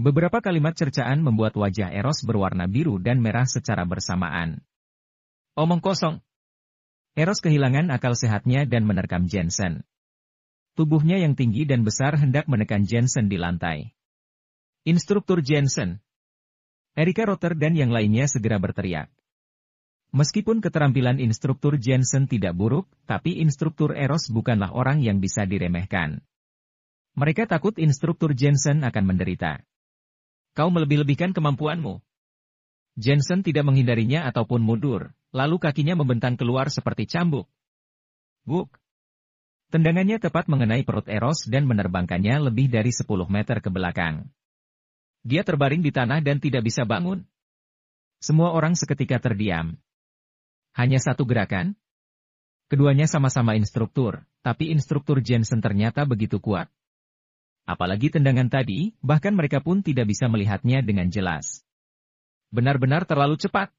Beberapa kalimat cercaan membuat wajah Eros berwarna biru dan merah secara bersamaan. Omong kosong. Eros kehilangan akal sehatnya dan menerkam Jensen. Tubuhnya yang tinggi dan besar hendak menekan Jensen di lantai. Instruktur Jensen. Erika Rotter dan yang lainnya segera berteriak. Meskipun keterampilan instruktur Jensen tidak buruk, tapi instruktur Eros bukanlah orang yang bisa diremehkan. Mereka takut instruktur Jensen akan menderita. Kau melebih-lebihkan kemampuanmu. Jensen tidak menghindarinya ataupun mundur, lalu kakinya membentang keluar seperti cambuk. Buk! Tendangannya tepat mengenai perut Eros dan menerbangkannya lebih dari 10 meter ke belakang. Dia terbaring di tanah dan tidak bisa bangun. Semua orang seketika terdiam. Hanya satu gerakan? Keduanya sama-sama instruktur, tapi instruktur Jensen ternyata begitu kuat. Apalagi tendangan tadi, bahkan mereka pun tidak bisa melihatnya dengan jelas. Benar-benar terlalu cepat.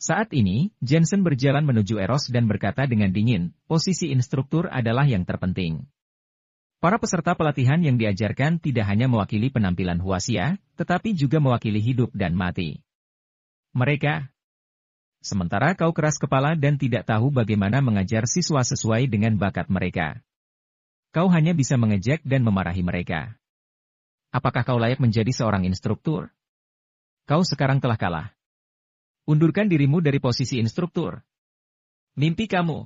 Saat ini, Jensen berjalan menuju Eros dan berkata dengan dingin, posisi instruktur adalah yang terpenting. Para peserta pelatihan yang diajarkan tidak hanya mewakili penampilan Huasia, tetapi juga mewakili hidup dan mati. Mereka, sementara kau keras kepala dan tidak tahu bagaimana mengajar siswa sesuai dengan bakat mereka kau hanya bisa mengejek dan memarahi mereka. Apakah kau layak menjadi seorang instruktur? Kau sekarang telah kalah. Undurkan dirimu dari posisi instruktur. Mimpi kamu.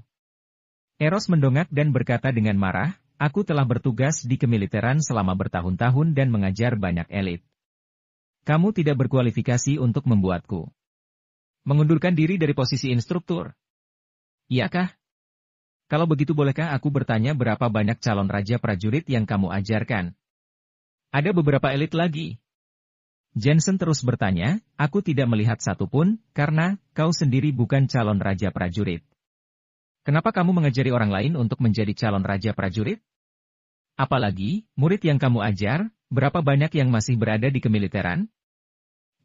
Eros mendongak dan berkata dengan marah, aku telah bertugas di kemiliteran selama bertahun-tahun dan mengajar banyak elit. Kamu tidak berkualifikasi untuk membuatku. Mengundurkan diri dari posisi instruktur. Iyakah? Kalau begitu bolehkah aku bertanya berapa banyak calon raja prajurit yang kamu ajarkan? Ada beberapa elit lagi. Jensen terus bertanya, aku tidak melihat satupun, karena kau sendiri bukan calon raja prajurit. Kenapa kamu mengajari orang lain untuk menjadi calon raja prajurit? Apalagi, murid yang kamu ajar, berapa banyak yang masih berada di kemiliteran?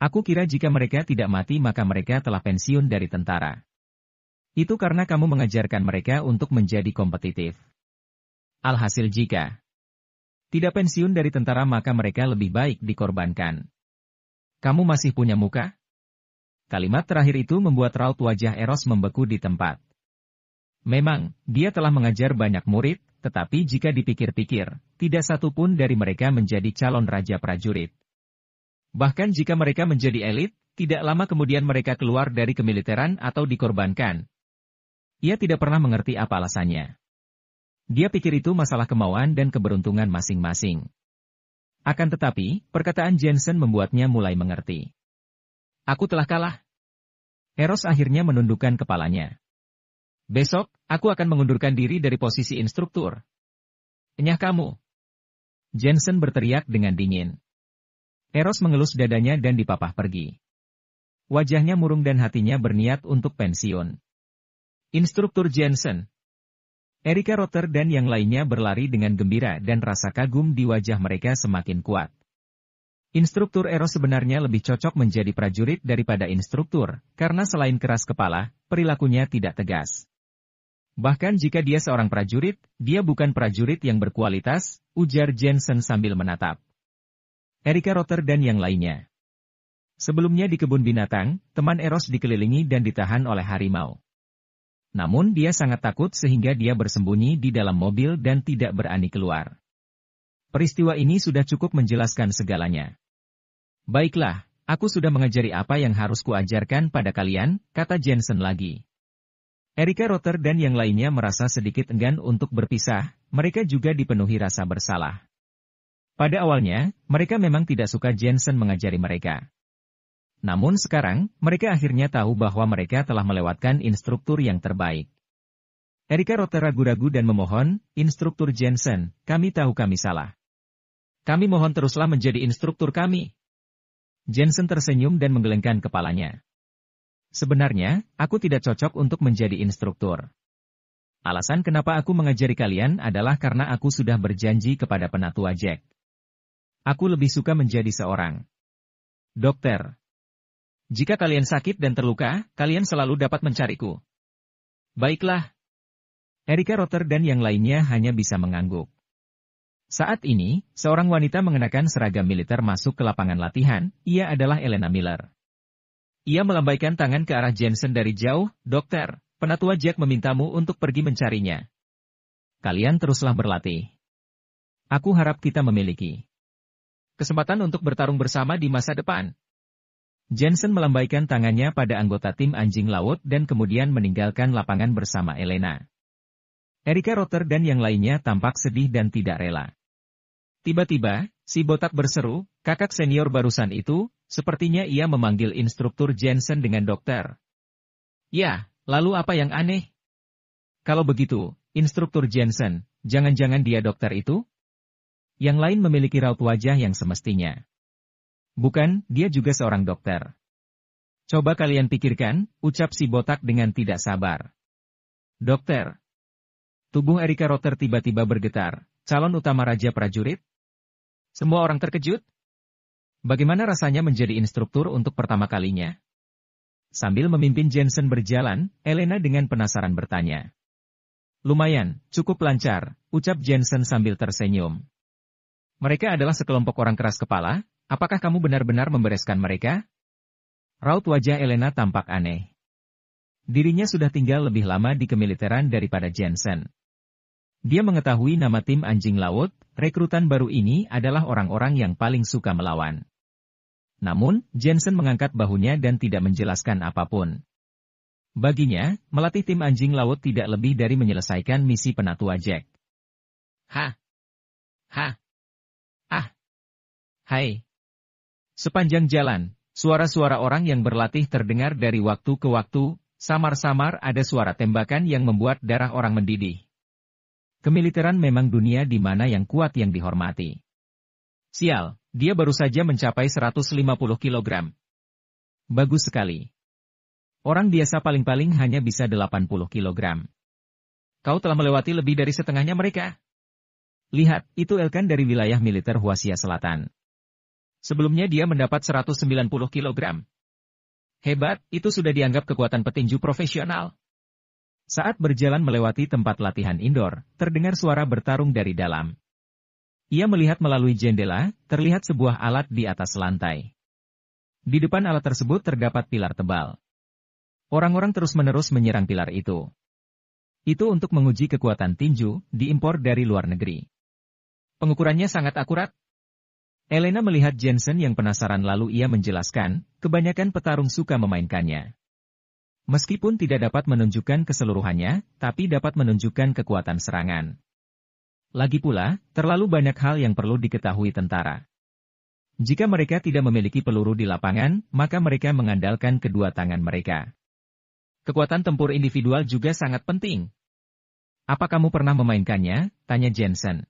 Aku kira jika mereka tidak mati maka mereka telah pensiun dari tentara. Itu karena kamu mengajarkan mereka untuk menjadi kompetitif. Alhasil jika tidak pensiun dari tentara maka mereka lebih baik dikorbankan. Kamu masih punya muka? Kalimat terakhir itu membuat raut wajah Eros membeku di tempat. Memang, dia telah mengajar banyak murid, tetapi jika dipikir-pikir, tidak satu pun dari mereka menjadi calon raja prajurit. Bahkan jika mereka menjadi elit, tidak lama kemudian mereka keluar dari kemiliteran atau dikorbankan, ia tidak pernah mengerti apa alasannya. Dia pikir itu masalah kemauan dan keberuntungan masing-masing. Akan tetapi, perkataan Jensen membuatnya mulai mengerti. Aku telah kalah. Eros akhirnya menundukkan kepalanya. Besok, aku akan mengundurkan diri dari posisi instruktur. Enyah kamu. Jensen berteriak dengan dingin. Eros mengelus dadanya dan dipapah pergi. Wajahnya murung dan hatinya berniat untuk pensiun. Instruktur Jensen, Erika Rotter dan yang lainnya berlari dengan gembira dan rasa kagum di wajah mereka semakin kuat. Instruktur Eros sebenarnya lebih cocok menjadi prajurit daripada instruktur, karena selain keras kepala, perilakunya tidak tegas. Bahkan jika dia seorang prajurit, dia bukan prajurit yang berkualitas, ujar Jensen sambil menatap. Erika Rotter dan yang lainnya. Sebelumnya di kebun binatang, teman Eros dikelilingi dan ditahan oleh harimau. Namun dia sangat takut sehingga dia bersembunyi di dalam mobil dan tidak berani keluar. Peristiwa ini sudah cukup menjelaskan segalanya. Baiklah, aku sudah mengajari apa yang harus kuajarkan pada kalian, kata Jensen lagi. Erika Rotter dan yang lainnya merasa sedikit enggan untuk berpisah, mereka juga dipenuhi rasa bersalah. Pada awalnya, mereka memang tidak suka Jensen mengajari mereka. Namun sekarang, mereka akhirnya tahu bahwa mereka telah melewatkan instruktur yang terbaik. Erika Rotter ragu-ragu dan memohon, instruktur Jensen, kami tahu kami salah. Kami mohon teruslah menjadi instruktur kami. Jensen tersenyum dan menggelengkan kepalanya. Sebenarnya, aku tidak cocok untuk menjadi instruktur. Alasan kenapa aku mengajari kalian adalah karena aku sudah berjanji kepada penatua Jack. Aku lebih suka menjadi seorang dokter. Jika kalian sakit dan terluka, kalian selalu dapat mencariku. Baiklah. Erika Rotter dan yang lainnya hanya bisa mengangguk. Saat ini, seorang wanita mengenakan seragam militer masuk ke lapangan latihan, ia adalah Elena Miller. Ia melambaikan tangan ke arah Jensen dari jauh, Dokter, penatua Jack memintamu untuk pergi mencarinya. Kalian teruslah berlatih. Aku harap kita memiliki kesempatan untuk bertarung bersama di masa depan, Jensen melambaikan tangannya pada anggota tim anjing laut dan kemudian meninggalkan lapangan bersama Elena. Erika Rotter dan yang lainnya tampak sedih dan tidak rela. Tiba-tiba, si botak berseru, kakak senior barusan itu, sepertinya ia memanggil instruktur Jensen dengan dokter. Ya, lalu apa yang aneh? Kalau begitu, instruktur Jensen, jangan-jangan dia dokter itu? Yang lain memiliki raut wajah yang semestinya. Bukan, dia juga seorang dokter. Coba kalian pikirkan, ucap si botak dengan tidak sabar. Dokter. Tubuh Erika Rotter tiba-tiba bergetar. Calon utama Raja Prajurit? Semua orang terkejut? Bagaimana rasanya menjadi instruktur untuk pertama kalinya? Sambil memimpin Jensen berjalan, Elena dengan penasaran bertanya. Lumayan, cukup lancar, ucap Jensen sambil tersenyum. Mereka adalah sekelompok orang keras kepala, Apakah kamu benar-benar membereskan mereka? Raut wajah Elena tampak aneh. Dirinya sudah tinggal lebih lama di kemiliteran daripada Jensen. Dia mengetahui nama tim anjing laut, rekrutan baru ini adalah orang-orang yang paling suka melawan. Namun, Jensen mengangkat bahunya dan tidak menjelaskan apapun. Baginya, melatih tim anjing laut tidak lebih dari menyelesaikan misi penatua Jack. Ha! Ha! Ah! Hai! Sepanjang jalan, suara-suara orang yang berlatih terdengar dari waktu ke waktu, samar-samar ada suara tembakan yang membuat darah orang mendidih. Kemiliteran memang dunia di mana yang kuat yang dihormati. Sial, dia baru saja mencapai 150 kg. Bagus sekali. Orang biasa paling-paling hanya bisa 80 kg. Kau telah melewati lebih dari setengahnya mereka. Lihat, itu Elkan dari wilayah militer Huasia Selatan. Sebelumnya dia mendapat 190 kg. Hebat, itu sudah dianggap kekuatan petinju profesional. Saat berjalan melewati tempat latihan indoor, terdengar suara bertarung dari dalam. Ia melihat melalui jendela, terlihat sebuah alat di atas lantai. Di depan alat tersebut terdapat pilar tebal. Orang-orang terus-menerus menyerang pilar itu. Itu untuk menguji kekuatan tinju, diimpor dari luar negeri. Pengukurannya sangat akurat, Elena melihat Jensen yang penasaran lalu ia menjelaskan, kebanyakan petarung suka memainkannya. Meskipun tidak dapat menunjukkan keseluruhannya, tapi dapat menunjukkan kekuatan serangan. Lagi pula, terlalu banyak hal yang perlu diketahui tentara. Jika mereka tidak memiliki peluru di lapangan, maka mereka mengandalkan kedua tangan mereka. Kekuatan tempur individual juga sangat penting. Apa kamu pernah memainkannya? Tanya Jensen.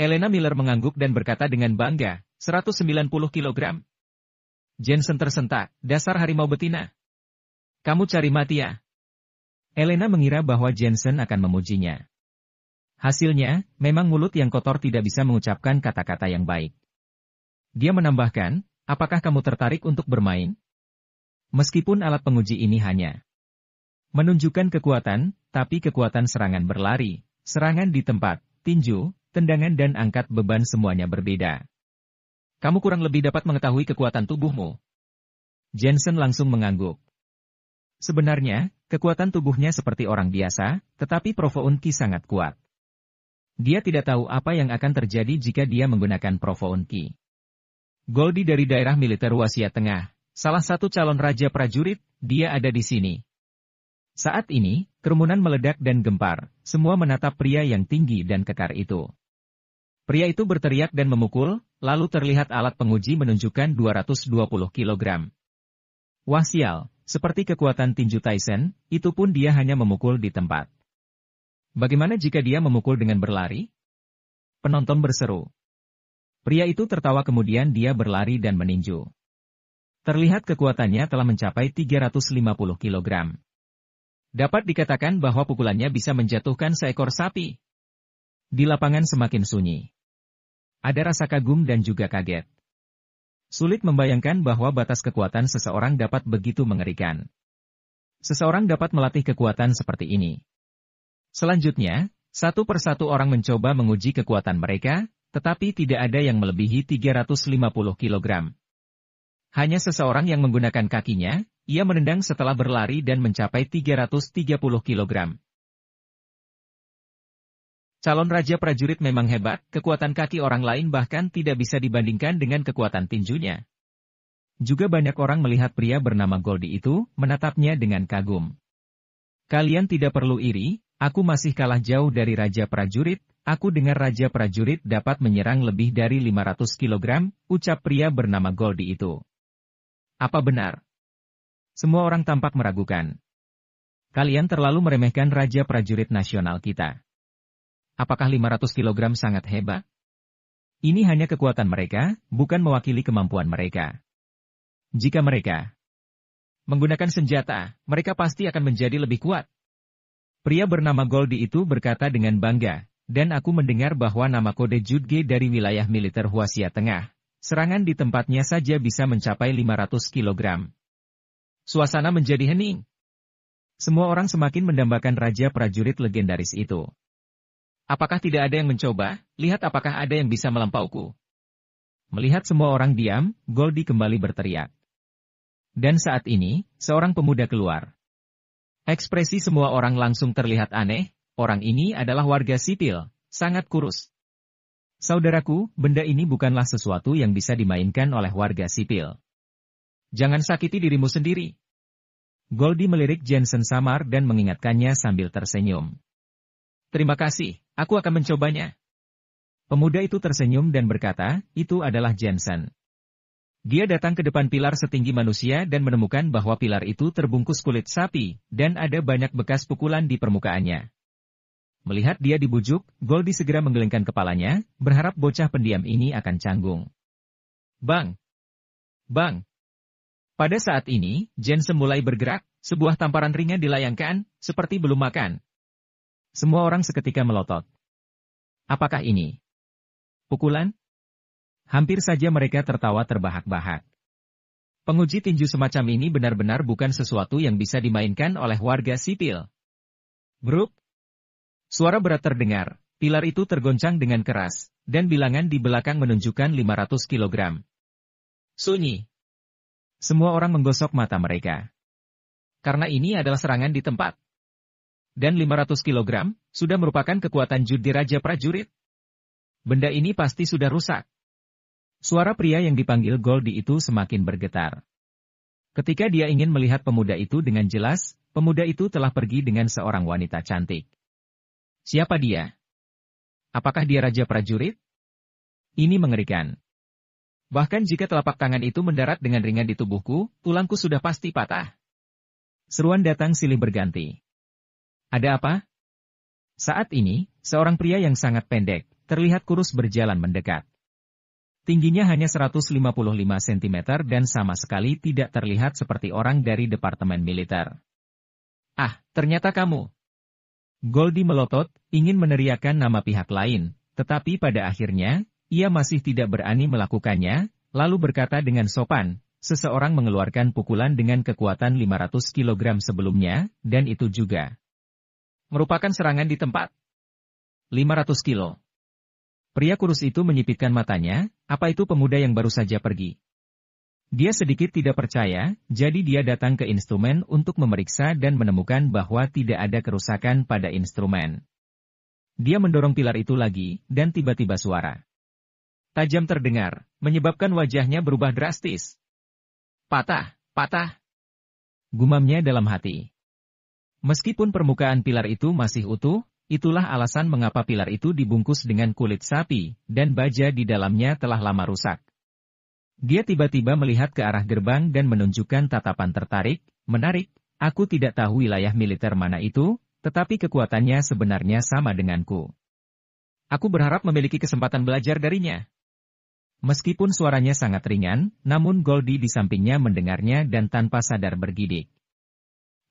Elena Miller mengangguk dan berkata dengan bangga, 190 kilogram. Jensen tersentak, dasar harimau betina. Kamu cari mati ya. Elena mengira bahwa Jensen akan memujinya. Hasilnya, memang mulut yang kotor tidak bisa mengucapkan kata-kata yang baik. Dia menambahkan, apakah kamu tertarik untuk bermain? Meskipun alat penguji ini hanya menunjukkan kekuatan, tapi kekuatan serangan berlari, serangan di tempat, tinju, tendangan dan angkat beban semuanya berbeda. Kamu kurang lebih dapat mengetahui kekuatan tubuhmu. Jensen langsung mengangguk. Sebenarnya, kekuatan tubuhnya seperti orang biasa, tetapi Provounki sangat kuat. Dia tidak tahu apa yang akan terjadi jika dia menggunakan Provounki. Goldie dari daerah militer Wasia Tengah, salah satu calon raja prajurit, dia ada di sini. Saat ini, kerumunan meledak dan gempar, semua menatap pria yang tinggi dan kekar itu. Pria itu berteriak dan memukul, lalu terlihat alat penguji menunjukkan 220 kg. Wah sial, seperti kekuatan tinju Tyson, itu pun dia hanya memukul di tempat. Bagaimana jika dia memukul dengan berlari? Penonton berseru. Pria itu tertawa kemudian dia berlari dan meninju. Terlihat kekuatannya telah mencapai 350 kg. Dapat dikatakan bahwa pukulannya bisa menjatuhkan seekor sapi. Di lapangan semakin sunyi. Ada rasa kagum dan juga kaget. Sulit membayangkan bahwa batas kekuatan seseorang dapat begitu mengerikan. Seseorang dapat melatih kekuatan seperti ini. Selanjutnya, satu persatu orang mencoba menguji kekuatan mereka, tetapi tidak ada yang melebihi 350 kg. Hanya seseorang yang menggunakan kakinya, ia menendang setelah berlari dan mencapai 330 kg. Calon raja prajurit memang hebat, kekuatan kaki orang lain bahkan tidak bisa dibandingkan dengan kekuatan tinjunya. Juga banyak orang melihat pria bernama Goldi itu, menatapnya dengan kagum. Kalian tidak perlu iri, aku masih kalah jauh dari raja prajurit, aku dengar raja prajurit dapat menyerang lebih dari 500 kg, ucap pria bernama Goldi itu. Apa benar? Semua orang tampak meragukan. Kalian terlalu meremehkan raja prajurit nasional kita. Apakah 500 kg sangat hebat? Ini hanya kekuatan mereka, bukan mewakili kemampuan mereka. Jika mereka menggunakan senjata, mereka pasti akan menjadi lebih kuat. Pria bernama Goldie itu berkata dengan bangga, dan aku mendengar bahwa nama kode Judge dari wilayah militer Huasia Tengah. Serangan di tempatnya saja bisa mencapai 500 kg. Suasana menjadi hening. Semua orang semakin mendambakan raja prajurit legendaris itu. Apakah tidak ada yang mencoba? Lihat apakah ada yang bisa melampauku. Melihat semua orang diam, Goldie kembali berteriak. Dan saat ini, seorang pemuda keluar. Ekspresi semua orang langsung terlihat aneh, orang ini adalah warga sipil, sangat kurus. Saudaraku, benda ini bukanlah sesuatu yang bisa dimainkan oleh warga sipil. Jangan sakiti dirimu sendiri. Goldie melirik Jensen Samar dan mengingatkannya sambil tersenyum. Terima kasih. Aku akan mencobanya. Pemuda itu tersenyum dan berkata, itu adalah Jensen. Dia datang ke depan pilar setinggi manusia dan menemukan bahwa pilar itu terbungkus kulit sapi, dan ada banyak bekas pukulan di permukaannya. Melihat dia dibujuk, Goldie segera menggelengkan kepalanya, berharap bocah pendiam ini akan canggung. Bang! Bang! Pada saat ini, Jensen mulai bergerak, sebuah tamparan ringan dilayangkan, seperti belum makan, semua orang seketika melotot. Apakah ini? Pukulan? Hampir saja mereka tertawa terbahak-bahak. Penguji tinju semacam ini benar-benar bukan sesuatu yang bisa dimainkan oleh warga sipil. Grup? Suara berat terdengar, pilar itu tergoncang dengan keras, dan bilangan di belakang menunjukkan 500 kilogram. Sunyi. Semua orang menggosok mata mereka. Karena ini adalah serangan di tempat dan 500 kg, sudah merupakan kekuatan judi raja prajurit. Benda ini pasti sudah rusak. Suara pria yang dipanggil Goldie itu semakin bergetar. Ketika dia ingin melihat pemuda itu dengan jelas, pemuda itu telah pergi dengan seorang wanita cantik. Siapa dia? Apakah dia raja prajurit? Ini mengerikan. Bahkan jika telapak tangan itu mendarat dengan ringan di tubuhku, tulangku sudah pasti patah. Seruan datang silih berganti. Ada apa? Saat ini, seorang pria yang sangat pendek, terlihat kurus berjalan mendekat. Tingginya hanya 155 cm dan sama sekali tidak terlihat seperti orang dari Departemen Militer. Ah, ternyata kamu. Goldie melotot, ingin meneriakkan nama pihak lain, tetapi pada akhirnya, ia masih tidak berani melakukannya, lalu berkata dengan sopan, seseorang mengeluarkan pukulan dengan kekuatan 500 kg sebelumnya, dan itu juga merupakan serangan di tempat. 500 kilo. Pria kurus itu menyipitkan matanya, apa itu pemuda yang baru saja pergi? Dia sedikit tidak percaya, jadi dia datang ke instrumen untuk memeriksa dan menemukan bahwa tidak ada kerusakan pada instrumen. Dia mendorong pilar itu lagi, dan tiba-tiba suara. Tajam terdengar, menyebabkan wajahnya berubah drastis. Patah, patah. Gumamnya dalam hati. Meskipun permukaan pilar itu masih utuh, itulah alasan mengapa pilar itu dibungkus dengan kulit sapi, dan baja di dalamnya telah lama rusak. Dia tiba-tiba melihat ke arah gerbang dan menunjukkan tatapan tertarik, menarik, aku tidak tahu wilayah militer mana itu, tetapi kekuatannya sebenarnya sama denganku. Aku berharap memiliki kesempatan belajar darinya. Meskipun suaranya sangat ringan, namun Goldie di sampingnya mendengarnya dan tanpa sadar bergidik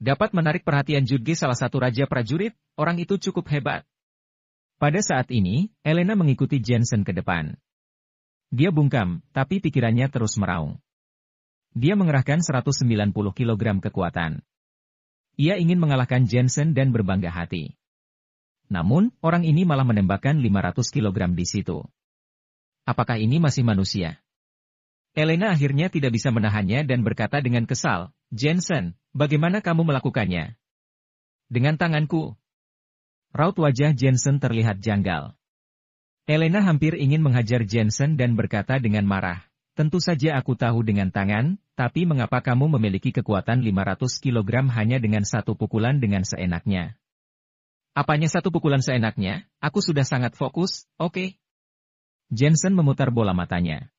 dapat menarik perhatian Judge salah satu raja prajurit, orang itu cukup hebat. Pada saat ini, Elena mengikuti Jensen ke depan. Dia bungkam, tapi pikirannya terus meraung. Dia mengerahkan 190 kg kekuatan. Ia ingin mengalahkan Jensen dan berbangga hati. Namun, orang ini malah menembakkan 500 kg di situ. Apakah ini masih manusia? Elena akhirnya tidak bisa menahannya dan berkata dengan kesal, Jensen, Bagaimana kamu melakukannya? Dengan tanganku. Raut wajah Jensen terlihat janggal. Elena hampir ingin menghajar Jensen dan berkata dengan marah, Tentu saja aku tahu dengan tangan, tapi mengapa kamu memiliki kekuatan 500 kg hanya dengan satu pukulan dengan seenaknya? Apanya satu pukulan seenaknya? Aku sudah sangat fokus, oke. Okay. Jensen memutar bola matanya.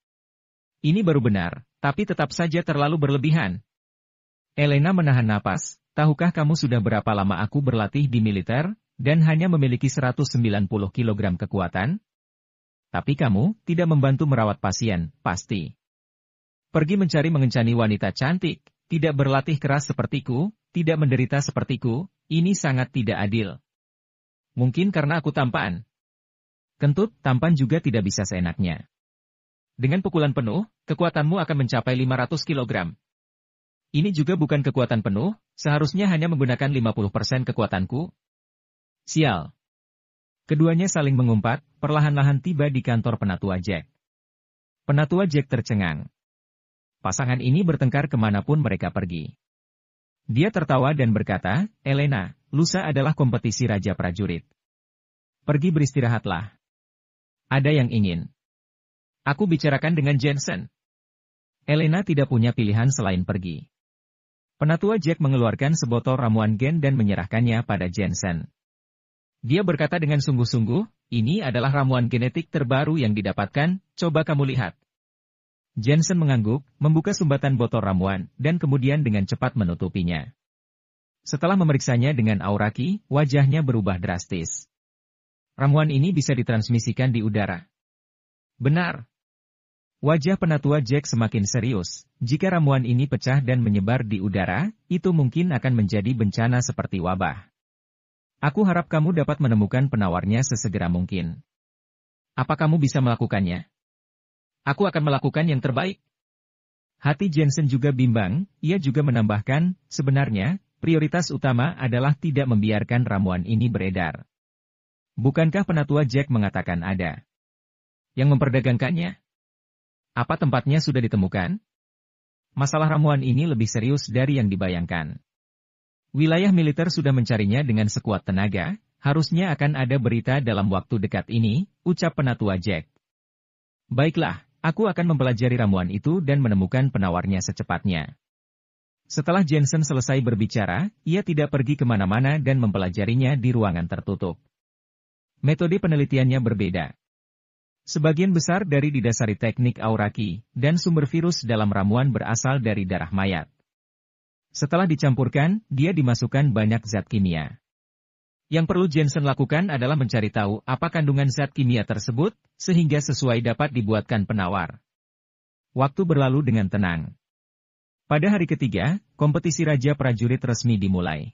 Ini baru benar, tapi tetap saja terlalu berlebihan, Elena menahan napas. Tahukah kamu sudah berapa lama aku berlatih di militer, dan hanya memiliki 190 kg kekuatan? Tapi kamu tidak membantu merawat pasien, pasti. Pergi mencari mengencani wanita cantik, tidak berlatih keras sepertiku, tidak menderita sepertiku, ini sangat tidak adil. Mungkin karena aku tampan. Kentut, tampan juga tidak bisa seenaknya. Dengan pukulan penuh, kekuatanmu akan mencapai 500 kg, ini juga bukan kekuatan penuh, seharusnya hanya menggunakan 50% kekuatanku. Sial. Keduanya saling mengumpat, perlahan-lahan tiba di kantor penatua Jack. Penatua Jack tercengang. Pasangan ini bertengkar kemanapun mereka pergi. Dia tertawa dan berkata, Elena, lusa adalah kompetisi Raja Prajurit. Pergi beristirahatlah. Ada yang ingin. Aku bicarakan dengan Jensen. Elena tidak punya pilihan selain pergi. Penatua Jack mengeluarkan sebotol ramuan gen dan menyerahkannya pada Jensen. Dia berkata dengan sungguh-sungguh, ini adalah ramuan genetik terbaru yang didapatkan, coba kamu lihat. Jensen mengangguk, membuka sumbatan botol ramuan, dan kemudian dengan cepat menutupinya. Setelah memeriksanya dengan auraki, wajahnya berubah drastis. Ramuan ini bisa ditransmisikan di udara. Benar, Wajah penatua Jack semakin serius. Jika ramuan ini pecah dan menyebar di udara, itu mungkin akan menjadi bencana seperti wabah. Aku harap kamu dapat menemukan penawarnya sesegera mungkin. Apa kamu bisa melakukannya? Aku akan melakukan yang terbaik. Hati Jensen juga bimbang, ia juga menambahkan, sebenarnya, prioritas utama adalah tidak membiarkan ramuan ini beredar. Bukankah penatua Jack mengatakan ada yang memperdagangkannya? Apa tempatnya sudah ditemukan? Masalah ramuan ini lebih serius dari yang dibayangkan. Wilayah militer sudah mencarinya dengan sekuat tenaga, harusnya akan ada berita dalam waktu dekat ini, ucap penatua Jack. Baiklah, aku akan mempelajari ramuan itu dan menemukan penawarnya secepatnya. Setelah Jensen selesai berbicara, ia tidak pergi kemana-mana dan mempelajarinya di ruangan tertutup. Metode penelitiannya berbeda. Sebagian besar dari didasari teknik auraki, dan sumber virus dalam ramuan berasal dari darah mayat. Setelah dicampurkan, dia dimasukkan banyak zat kimia. Yang perlu Jensen lakukan adalah mencari tahu apa kandungan zat kimia tersebut, sehingga sesuai dapat dibuatkan penawar. Waktu berlalu dengan tenang. Pada hari ketiga, kompetisi Raja Prajurit resmi dimulai.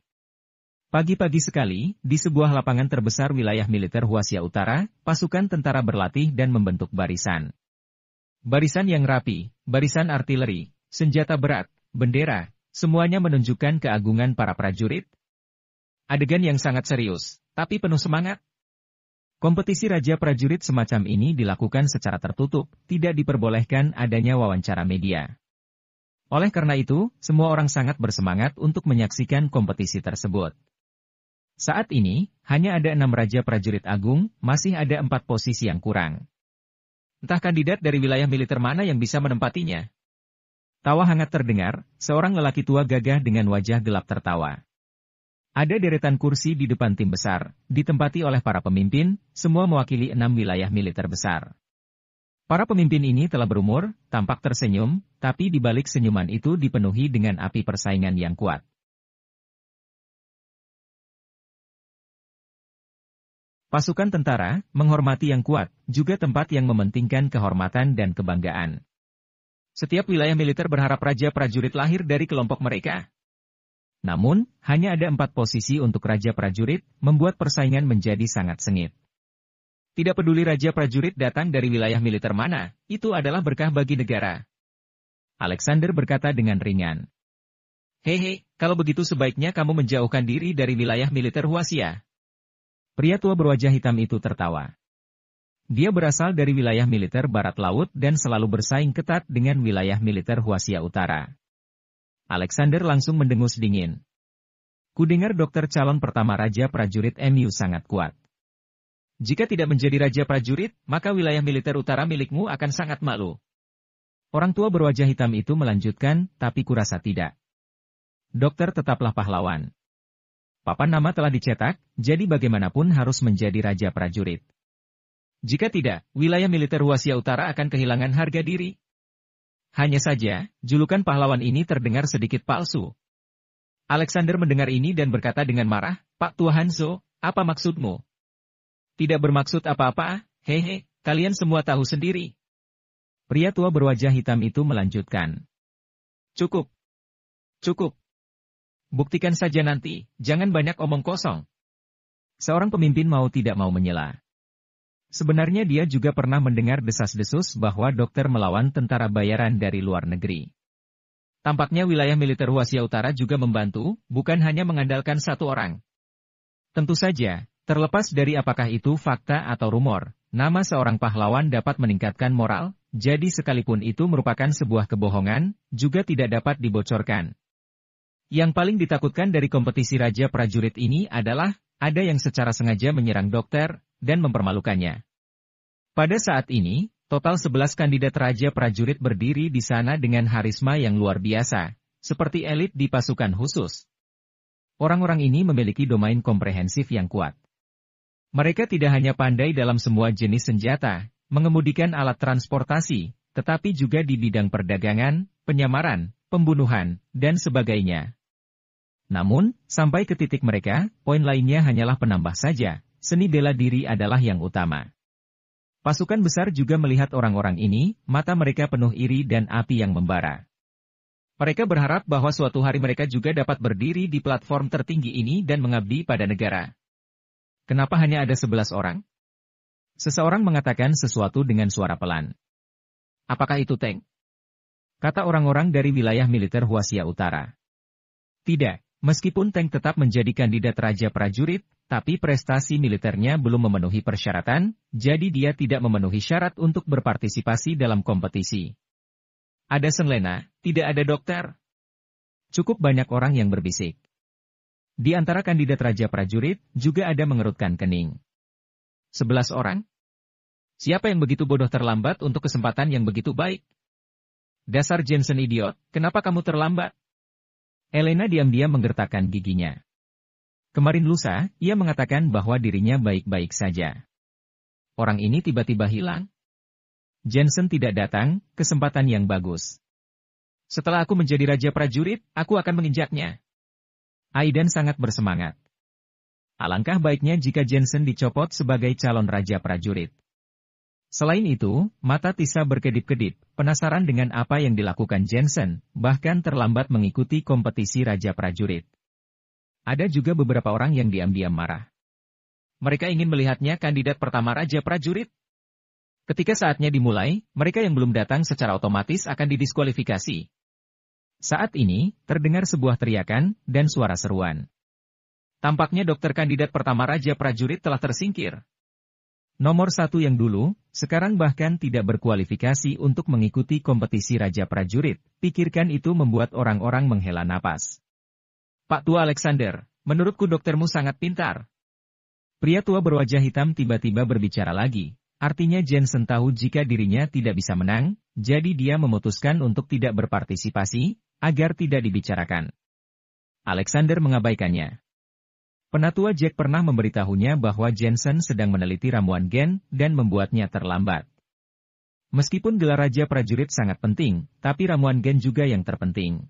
Pagi-pagi sekali, di sebuah lapangan terbesar wilayah militer Huasia Utara, pasukan tentara berlatih dan membentuk barisan. Barisan yang rapi, barisan artileri, senjata berat, bendera, semuanya menunjukkan keagungan para prajurit. Adegan yang sangat serius, tapi penuh semangat. Kompetisi Raja Prajurit semacam ini dilakukan secara tertutup, tidak diperbolehkan adanya wawancara media. Oleh karena itu, semua orang sangat bersemangat untuk menyaksikan kompetisi tersebut. Saat ini, hanya ada enam raja prajurit agung, masih ada empat posisi yang kurang. Entah kandidat dari wilayah militer mana yang bisa menempatinya. Tawa hangat terdengar, seorang lelaki tua gagah dengan wajah gelap tertawa. Ada deretan kursi di depan tim besar, ditempati oleh para pemimpin, semua mewakili enam wilayah militer besar. Para pemimpin ini telah berumur, tampak tersenyum, tapi di balik senyuman itu dipenuhi dengan api persaingan yang kuat. Pasukan tentara, menghormati yang kuat, juga tempat yang mementingkan kehormatan dan kebanggaan. Setiap wilayah militer berharap raja prajurit lahir dari kelompok mereka. Namun, hanya ada empat posisi untuk raja prajurit, membuat persaingan menjadi sangat sengit. Tidak peduli raja prajurit datang dari wilayah militer mana, itu adalah berkah bagi negara. Alexander berkata dengan ringan. Hehe, kalau begitu sebaiknya kamu menjauhkan diri dari wilayah militer Huasia, Pria tua berwajah hitam itu tertawa. Dia berasal dari wilayah militer Barat Laut dan selalu bersaing ketat dengan wilayah militer Huasia Utara. Alexander langsung mendengus dingin. Kudengar dokter calon pertama Raja Prajurit MU sangat kuat. Jika tidak menjadi Raja Prajurit, maka wilayah militer utara milikmu akan sangat malu. Orang tua berwajah hitam itu melanjutkan, tapi kurasa tidak. Dokter tetaplah pahlawan. Papan nama telah dicetak, jadi bagaimanapun harus menjadi raja prajurit. Jika tidak, wilayah militer Ruasia Utara akan kehilangan harga diri. Hanya saja, julukan pahlawan ini terdengar sedikit palsu. Alexander mendengar ini dan berkata dengan marah, Pak Tua Hanzo, apa maksudmu? Tidak bermaksud apa-apa, hehe, kalian semua tahu sendiri. Pria tua berwajah hitam itu melanjutkan. Cukup. Cukup. Buktikan saja nanti, jangan banyak omong kosong. Seorang pemimpin mau tidak mau menyela. Sebenarnya dia juga pernah mendengar desas-desus bahwa dokter melawan tentara bayaran dari luar negeri. Tampaknya wilayah militer Wasia Utara juga membantu, bukan hanya mengandalkan satu orang. Tentu saja, terlepas dari apakah itu fakta atau rumor, nama seorang pahlawan dapat meningkatkan moral, jadi sekalipun itu merupakan sebuah kebohongan, juga tidak dapat dibocorkan. Yang paling ditakutkan dari kompetisi Raja Prajurit ini adalah, ada yang secara sengaja menyerang dokter, dan mempermalukannya. Pada saat ini, total 11 kandidat Raja Prajurit berdiri di sana dengan harisma yang luar biasa, seperti elit di pasukan khusus. Orang-orang ini memiliki domain komprehensif yang kuat. Mereka tidak hanya pandai dalam semua jenis senjata, mengemudikan alat transportasi, tetapi juga di bidang perdagangan, penyamaran, pembunuhan, dan sebagainya. Namun, sampai ke titik mereka, poin lainnya hanyalah penambah saja, seni bela diri adalah yang utama. Pasukan besar juga melihat orang-orang ini, mata mereka penuh iri dan api yang membara. Mereka berharap bahwa suatu hari mereka juga dapat berdiri di platform tertinggi ini dan mengabdi pada negara. Kenapa hanya ada 11 orang? Seseorang mengatakan sesuatu dengan suara pelan. Apakah itu tank? Kata orang-orang dari wilayah militer Huasia Utara. Tidak, Meskipun Teng tetap menjadi kandidat Raja Prajurit, tapi prestasi militernya belum memenuhi persyaratan, jadi dia tidak memenuhi syarat untuk berpartisipasi dalam kompetisi. Ada senlena, tidak ada dokter. Cukup banyak orang yang berbisik. Di antara kandidat Raja Prajurit, juga ada mengerutkan kening. Sebelas orang? Siapa yang begitu bodoh terlambat untuk kesempatan yang begitu baik? Dasar Jensen idiot, kenapa kamu terlambat? Elena diam-diam menggertakkan giginya. Kemarin lusa, ia mengatakan bahwa dirinya baik-baik saja. Orang ini tiba-tiba hilang. Jensen tidak datang, kesempatan yang bagus. Setelah aku menjadi raja prajurit, aku akan menginjaknya. Aiden sangat bersemangat. Alangkah baiknya jika Jensen dicopot sebagai calon raja prajurit. Selain itu, mata Tisa berkedip-kedip, penasaran dengan apa yang dilakukan Jensen, bahkan terlambat mengikuti kompetisi Raja Prajurit. Ada juga beberapa orang yang diam-diam marah. Mereka ingin melihatnya kandidat pertama Raja Prajurit. Ketika saatnya dimulai, mereka yang belum datang secara otomatis akan didiskualifikasi. Saat ini, terdengar sebuah teriakan dan suara seruan. Tampaknya dokter kandidat pertama Raja Prajurit telah tersingkir. Nomor satu yang dulu, sekarang bahkan tidak berkualifikasi untuk mengikuti kompetisi Raja Prajurit, pikirkan itu membuat orang-orang menghela napas. Pak Tua Alexander, menurutku doktermu sangat pintar. Pria tua berwajah hitam tiba-tiba berbicara lagi, artinya Jensen tahu jika dirinya tidak bisa menang, jadi dia memutuskan untuk tidak berpartisipasi, agar tidak dibicarakan. Alexander mengabaikannya. Penatua Jack pernah memberitahunya bahwa Jensen sedang meneliti ramuan gen dan membuatnya terlambat. Meskipun gelar Raja Prajurit sangat penting, tapi ramuan gen juga yang terpenting.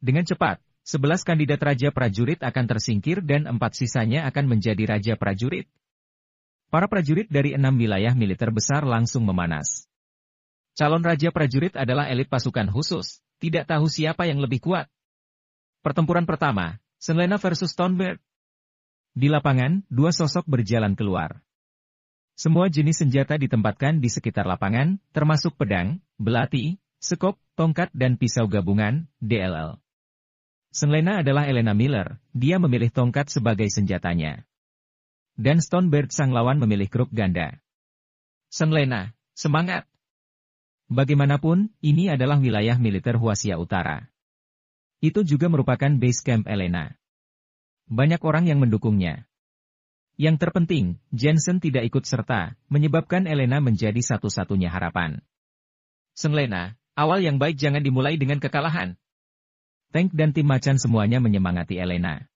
Dengan cepat, 11 kandidat Raja Prajurit akan tersingkir dan empat sisanya akan menjadi Raja Prajurit. Para prajurit dari enam wilayah militer besar langsung memanas. Calon Raja Prajurit adalah elit pasukan khusus, tidak tahu siapa yang lebih kuat. Pertempuran pertama, Selena versus Thornburg, di lapangan, dua sosok berjalan keluar. Semua jenis senjata ditempatkan di sekitar lapangan, termasuk pedang, belati, sekop, tongkat dan pisau gabungan, DLL. Senlena adalah Elena Miller, dia memilih tongkat sebagai senjatanya. Dan Stonebird sang lawan memilih kruk ganda. Senlena, semangat! Bagaimanapun, ini adalah wilayah militer Huasia Utara. Itu juga merupakan base camp Elena. Banyak orang yang mendukungnya. Yang terpenting, Jensen tidak ikut serta, menyebabkan Elena menjadi satu-satunya harapan. Senlena, awal yang baik jangan dimulai dengan kekalahan. Tank dan tim macan semuanya menyemangati Elena.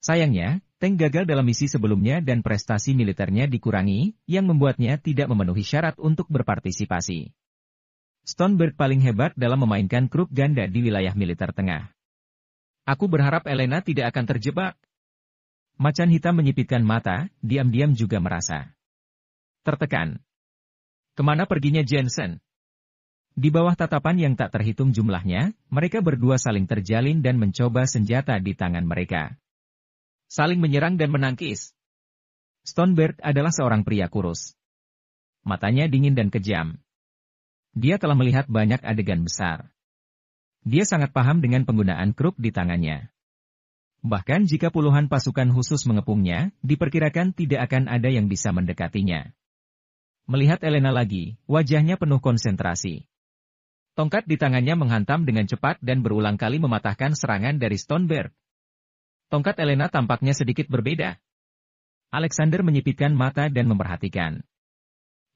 Sayangnya, Tank gagal dalam misi sebelumnya dan prestasi militernya dikurangi, yang membuatnya tidak memenuhi syarat untuk berpartisipasi. Stoneberg paling hebat dalam memainkan kruk ganda di wilayah militer tengah. Aku berharap Elena tidak akan terjebak. Macan hitam menyipitkan mata, diam-diam juga merasa tertekan. Kemana perginya Jensen? Di bawah tatapan yang tak terhitung jumlahnya, mereka berdua saling terjalin dan mencoba senjata di tangan mereka. Saling menyerang dan menangkis. Stoneberg adalah seorang pria kurus. Matanya dingin dan kejam. Dia telah melihat banyak adegan besar. Dia sangat paham dengan penggunaan kruk di tangannya. Bahkan jika puluhan pasukan khusus mengepungnya, diperkirakan tidak akan ada yang bisa mendekatinya. Melihat Elena lagi, wajahnya penuh konsentrasi. Tongkat di tangannya menghantam dengan cepat dan berulang kali mematahkan serangan dari Stoneberg. Tongkat Elena tampaknya sedikit berbeda. Alexander menyipitkan mata dan memperhatikan.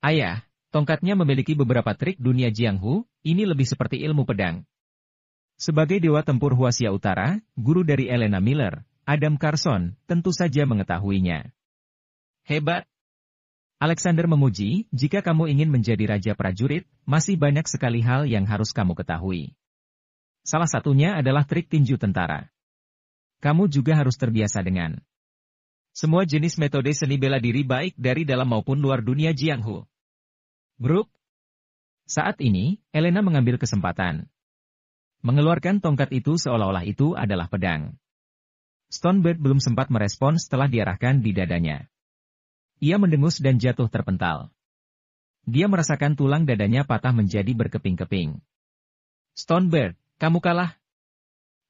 Ayah, tongkatnya memiliki beberapa trik dunia Jianghu, ini lebih seperti ilmu pedang, sebagai Dewa Tempur Huasia Utara, guru dari Elena Miller, Adam Carson, tentu saja mengetahuinya. Hebat! Alexander memuji. jika kamu ingin menjadi Raja Prajurit, masih banyak sekali hal yang harus kamu ketahui. Salah satunya adalah trik tinju tentara. Kamu juga harus terbiasa dengan semua jenis metode seni bela diri baik dari dalam maupun luar dunia Jianghu. Brook, saat ini, Elena mengambil kesempatan Mengeluarkan tongkat itu seolah-olah itu adalah pedang. Stonebird belum sempat merespon setelah diarahkan di dadanya. Ia mendengus dan jatuh terpental. Dia merasakan tulang dadanya patah menjadi berkeping-keping. Stonebird, kamu kalah!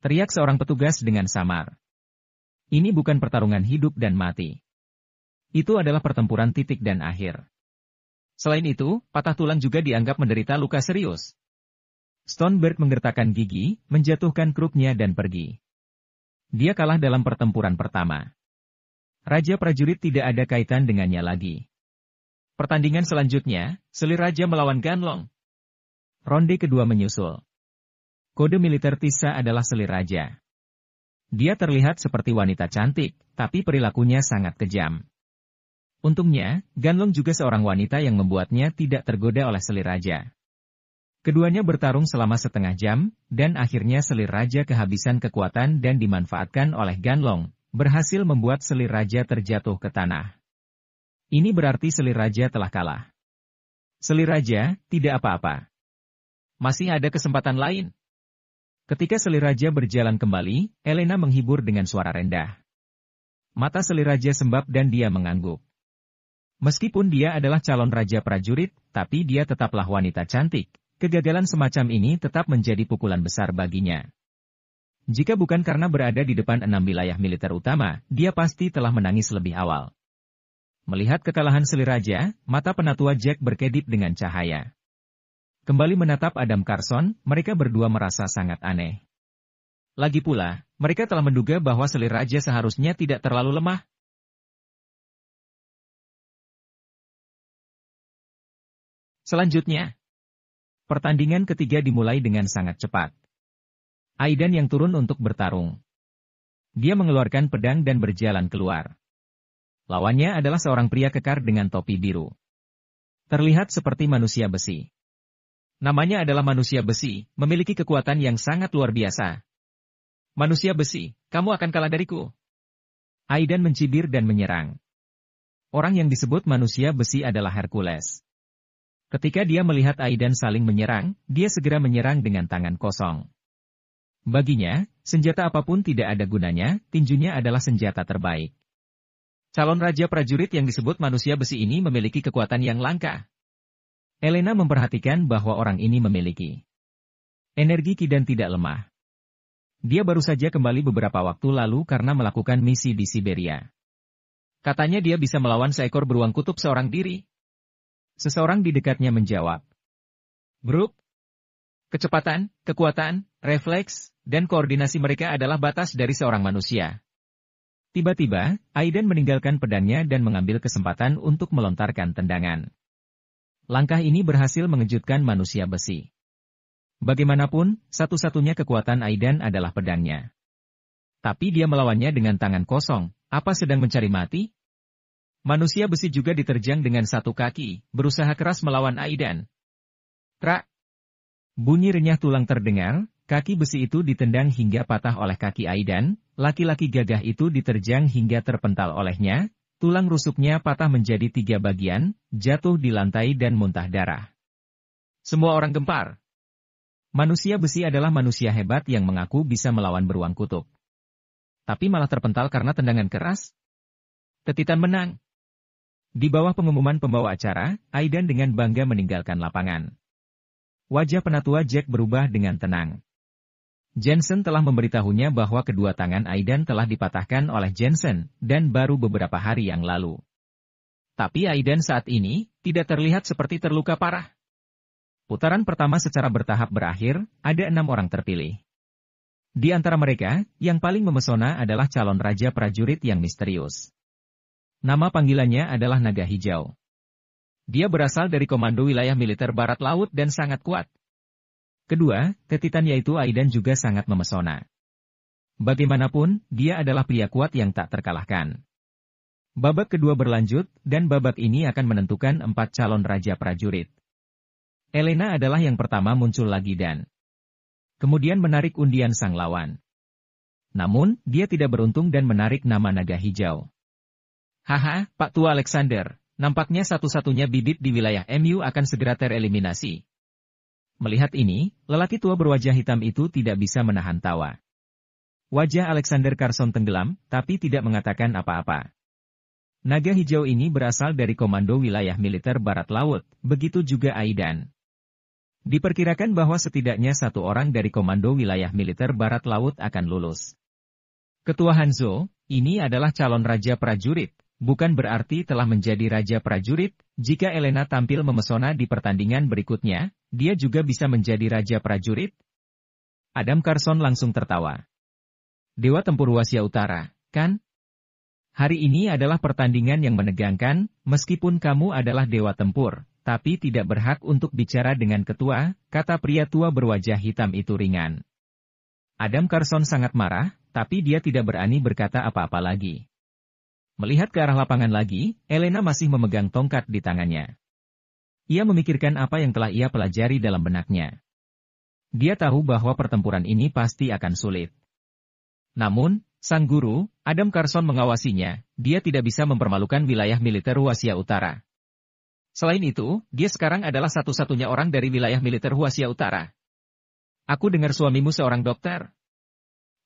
Teriak seorang petugas dengan samar. Ini bukan pertarungan hidup dan mati. Itu adalah pertempuran titik dan akhir. Selain itu, patah tulang juga dianggap menderita luka serius. Stoneberg menggertakkan gigi, menjatuhkan kruknya dan pergi. Dia kalah dalam pertempuran pertama. Raja prajurit tidak ada kaitan dengannya lagi. Pertandingan selanjutnya, Selir Raja melawan Ganlong. Ronde kedua menyusul. Kode militer Tisa adalah Selir Raja. Dia terlihat seperti wanita cantik, tapi perilakunya sangat kejam. Untungnya, Ganlong juga seorang wanita yang membuatnya tidak tergoda oleh Selir Raja. Keduanya bertarung selama setengah jam, dan akhirnya selir raja kehabisan kekuatan dan dimanfaatkan oleh Ganlong, berhasil membuat selir raja terjatuh ke tanah. Ini berarti selir raja telah kalah. Selir raja, tidak apa-apa. Masih ada kesempatan lain. Ketika selir raja berjalan kembali, Elena menghibur dengan suara rendah. Mata selir raja sembab dan dia mengangguk. Meskipun dia adalah calon raja prajurit, tapi dia tetaplah wanita cantik, Kegagalan semacam ini tetap menjadi pukulan besar baginya. Jika bukan karena berada di depan enam wilayah militer utama, dia pasti telah menangis lebih awal. Melihat kekalahan Seliraja, mata penatua Jack berkedip dengan cahaya. Kembali menatap Adam Carson, mereka berdua merasa sangat aneh. Lagi pula, mereka telah menduga bahwa Seliraja seharusnya tidak terlalu lemah, Selanjutnya, Pertandingan ketiga dimulai dengan sangat cepat. Aidan yang turun untuk bertarung. Dia mengeluarkan pedang dan berjalan keluar. Lawannya adalah seorang pria kekar dengan topi biru. Terlihat seperti manusia besi. Namanya adalah manusia besi, memiliki kekuatan yang sangat luar biasa. Manusia besi, kamu akan kalah dariku. Aidan mencibir dan menyerang. Orang yang disebut manusia besi adalah Hercules. Ketika dia melihat Aidan saling menyerang, dia segera menyerang dengan tangan kosong. Baginya, senjata apapun tidak ada gunanya, tinjunya adalah senjata terbaik. Calon raja prajurit yang disebut manusia besi ini memiliki kekuatan yang langka. Elena memperhatikan bahwa orang ini memiliki energi kidan tidak lemah. Dia baru saja kembali beberapa waktu lalu karena melakukan misi di Siberia. Katanya dia bisa melawan seekor beruang kutub seorang diri, Seseorang di dekatnya menjawab. Brook, kecepatan, kekuatan, refleks, dan koordinasi mereka adalah batas dari seorang manusia. Tiba-tiba, Aiden meninggalkan pedangnya dan mengambil kesempatan untuk melontarkan tendangan. Langkah ini berhasil mengejutkan manusia besi. Bagaimanapun, satu-satunya kekuatan Aiden adalah pedangnya. Tapi dia melawannya dengan tangan kosong. Apa sedang mencari mati? Manusia besi juga diterjang dengan satu kaki, berusaha keras melawan Aidan. Trak! Bunyi renyah tulang terdengar, kaki besi itu ditendang hingga patah oleh kaki Aidan, laki-laki gagah itu diterjang hingga terpental olehnya, tulang rusuknya patah menjadi tiga bagian, jatuh di lantai dan muntah darah. Semua orang gempar. Manusia besi adalah manusia hebat yang mengaku bisa melawan beruang kutub. Tapi malah terpental karena tendangan keras. Tetitan menang. Di bawah pengumuman pembawa acara, Aidan dengan bangga meninggalkan lapangan. Wajah penatua Jack berubah dengan tenang. Jensen telah memberitahunya bahwa kedua tangan Aidan telah dipatahkan oleh Jensen, dan baru beberapa hari yang lalu. Tapi Aidan saat ini, tidak terlihat seperti terluka parah. Putaran pertama secara bertahap berakhir, ada enam orang terpilih. Di antara mereka, yang paling memesona adalah calon raja prajurit yang misterius. Nama panggilannya adalah naga hijau. Dia berasal dari komando wilayah militer barat laut dan sangat kuat. Kedua, ketitan yaitu Aidan juga sangat memesona. Bagaimanapun, dia adalah pria kuat yang tak terkalahkan. Babak kedua berlanjut, dan babak ini akan menentukan empat calon raja prajurit. Elena adalah yang pertama muncul lagi dan kemudian menarik undian sang lawan. Namun, dia tidak beruntung dan menarik nama naga hijau. Haha, Pak Tua Alexander, nampaknya satu-satunya bibit di wilayah MU akan segera tereliminasi. Melihat ini, lelaki tua berwajah hitam itu tidak bisa menahan tawa. Wajah Alexander Carson tenggelam, tapi tidak mengatakan apa-apa. Naga hijau ini berasal dari Komando Wilayah Militer Barat Laut, begitu juga Aidan. Diperkirakan bahwa setidaknya satu orang dari Komando Wilayah Militer Barat Laut akan lulus. Ketua Hanzo, ini adalah calon Raja Prajurit, bukan berarti telah menjadi raja prajurit, jika Elena tampil memesona di pertandingan berikutnya, dia juga bisa menjadi raja prajurit? Adam Carson langsung tertawa. Dewa Tempur Wasia Utara, kan? Hari ini adalah pertandingan yang menegangkan, meskipun kamu adalah Dewa Tempur, tapi tidak berhak untuk bicara dengan ketua, kata pria tua berwajah hitam itu ringan. Adam Carson sangat marah, tapi dia tidak berani berkata apa-apa lagi. Melihat ke arah lapangan lagi, Elena masih memegang tongkat di tangannya. Ia memikirkan apa yang telah ia pelajari dalam benaknya. Dia tahu bahwa pertempuran ini pasti akan sulit. Namun, sang guru, Adam Carson mengawasinya, dia tidak bisa mempermalukan wilayah militer Huasia Utara. Selain itu, dia sekarang adalah satu-satunya orang dari wilayah militer Huasia Utara. Aku dengar suamimu seorang dokter.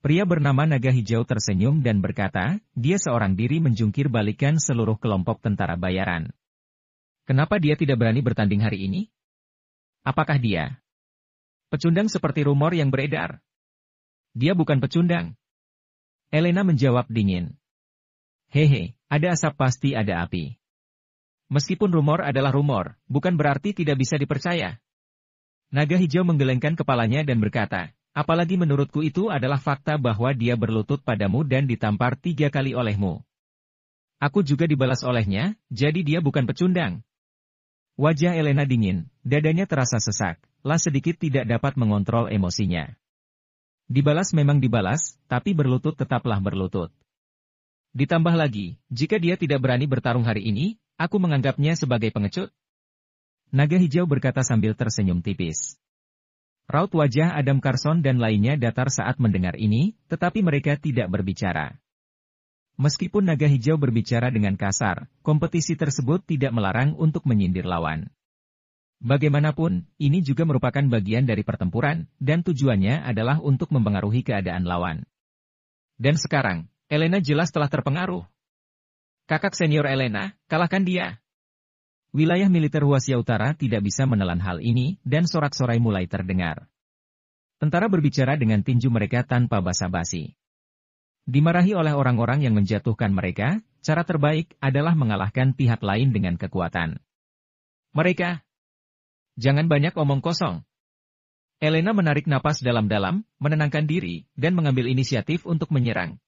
Pria bernama Naga Hijau tersenyum dan berkata, dia seorang diri menjungkir balikan seluruh kelompok tentara bayaran. Kenapa dia tidak berani bertanding hari ini? Apakah dia? Pecundang seperti rumor yang beredar. Dia bukan pecundang. Elena menjawab dingin. Hehe, ada asap pasti ada api. Meskipun rumor adalah rumor, bukan berarti tidak bisa dipercaya. Naga hijau menggelengkan kepalanya dan berkata, Apalagi menurutku itu adalah fakta bahwa dia berlutut padamu dan ditampar tiga kali olehmu. Aku juga dibalas olehnya, jadi dia bukan pecundang. Wajah Elena dingin, dadanya terasa sesak, lah sedikit tidak dapat mengontrol emosinya. Dibalas memang dibalas, tapi berlutut tetaplah berlutut. Ditambah lagi, jika dia tidak berani bertarung hari ini, aku menganggapnya sebagai pengecut. Naga hijau berkata sambil tersenyum tipis. Raut wajah Adam Carson dan lainnya datar saat mendengar ini, tetapi mereka tidak berbicara. Meskipun naga hijau berbicara dengan kasar, kompetisi tersebut tidak melarang untuk menyindir lawan. Bagaimanapun, ini juga merupakan bagian dari pertempuran, dan tujuannya adalah untuk mempengaruhi keadaan lawan. Dan sekarang, Elena jelas telah terpengaruh. Kakak senior Elena, kalahkan dia. Wilayah militer Huasia Utara tidak bisa menelan hal ini, dan sorak-sorai mulai terdengar. Tentara berbicara dengan tinju mereka tanpa basa-basi. Dimarahi oleh orang-orang yang menjatuhkan mereka, cara terbaik adalah mengalahkan pihak lain dengan kekuatan. Mereka, jangan banyak omong kosong. Elena menarik napas dalam-dalam, menenangkan diri, dan mengambil inisiatif untuk menyerang.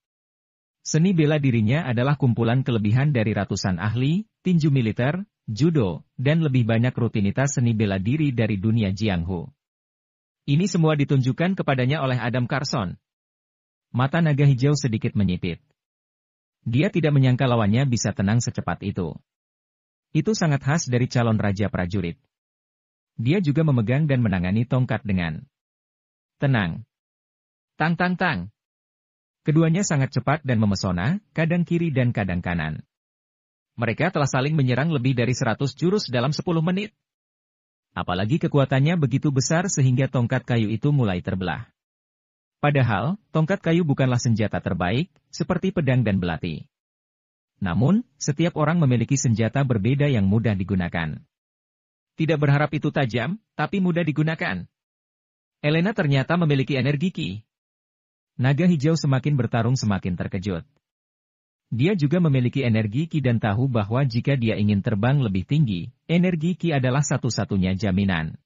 Seni bela dirinya adalah kumpulan kelebihan dari ratusan ahli, tinju militer, judo, dan lebih banyak rutinitas seni bela diri dari dunia Jianghu. Ini semua ditunjukkan kepadanya oleh Adam Carson. Mata naga hijau sedikit menyipit. Dia tidak menyangka lawannya bisa tenang secepat itu. Itu sangat khas dari calon raja prajurit. Dia juga memegang dan menangani tongkat dengan tenang. Tang tang tang. Keduanya sangat cepat dan memesona, kadang kiri dan kadang kanan. Mereka telah saling menyerang lebih dari 100 jurus dalam 10 menit. Apalagi kekuatannya begitu besar sehingga tongkat kayu itu mulai terbelah. Padahal, tongkat kayu bukanlah senjata terbaik, seperti pedang dan belati. Namun, setiap orang memiliki senjata berbeda yang mudah digunakan. Tidak berharap itu tajam, tapi mudah digunakan. Elena ternyata memiliki energi ki. Naga hijau semakin bertarung semakin terkejut. Dia juga memiliki energi Ki dan tahu bahwa jika dia ingin terbang lebih tinggi, energi Ki adalah satu-satunya jaminan.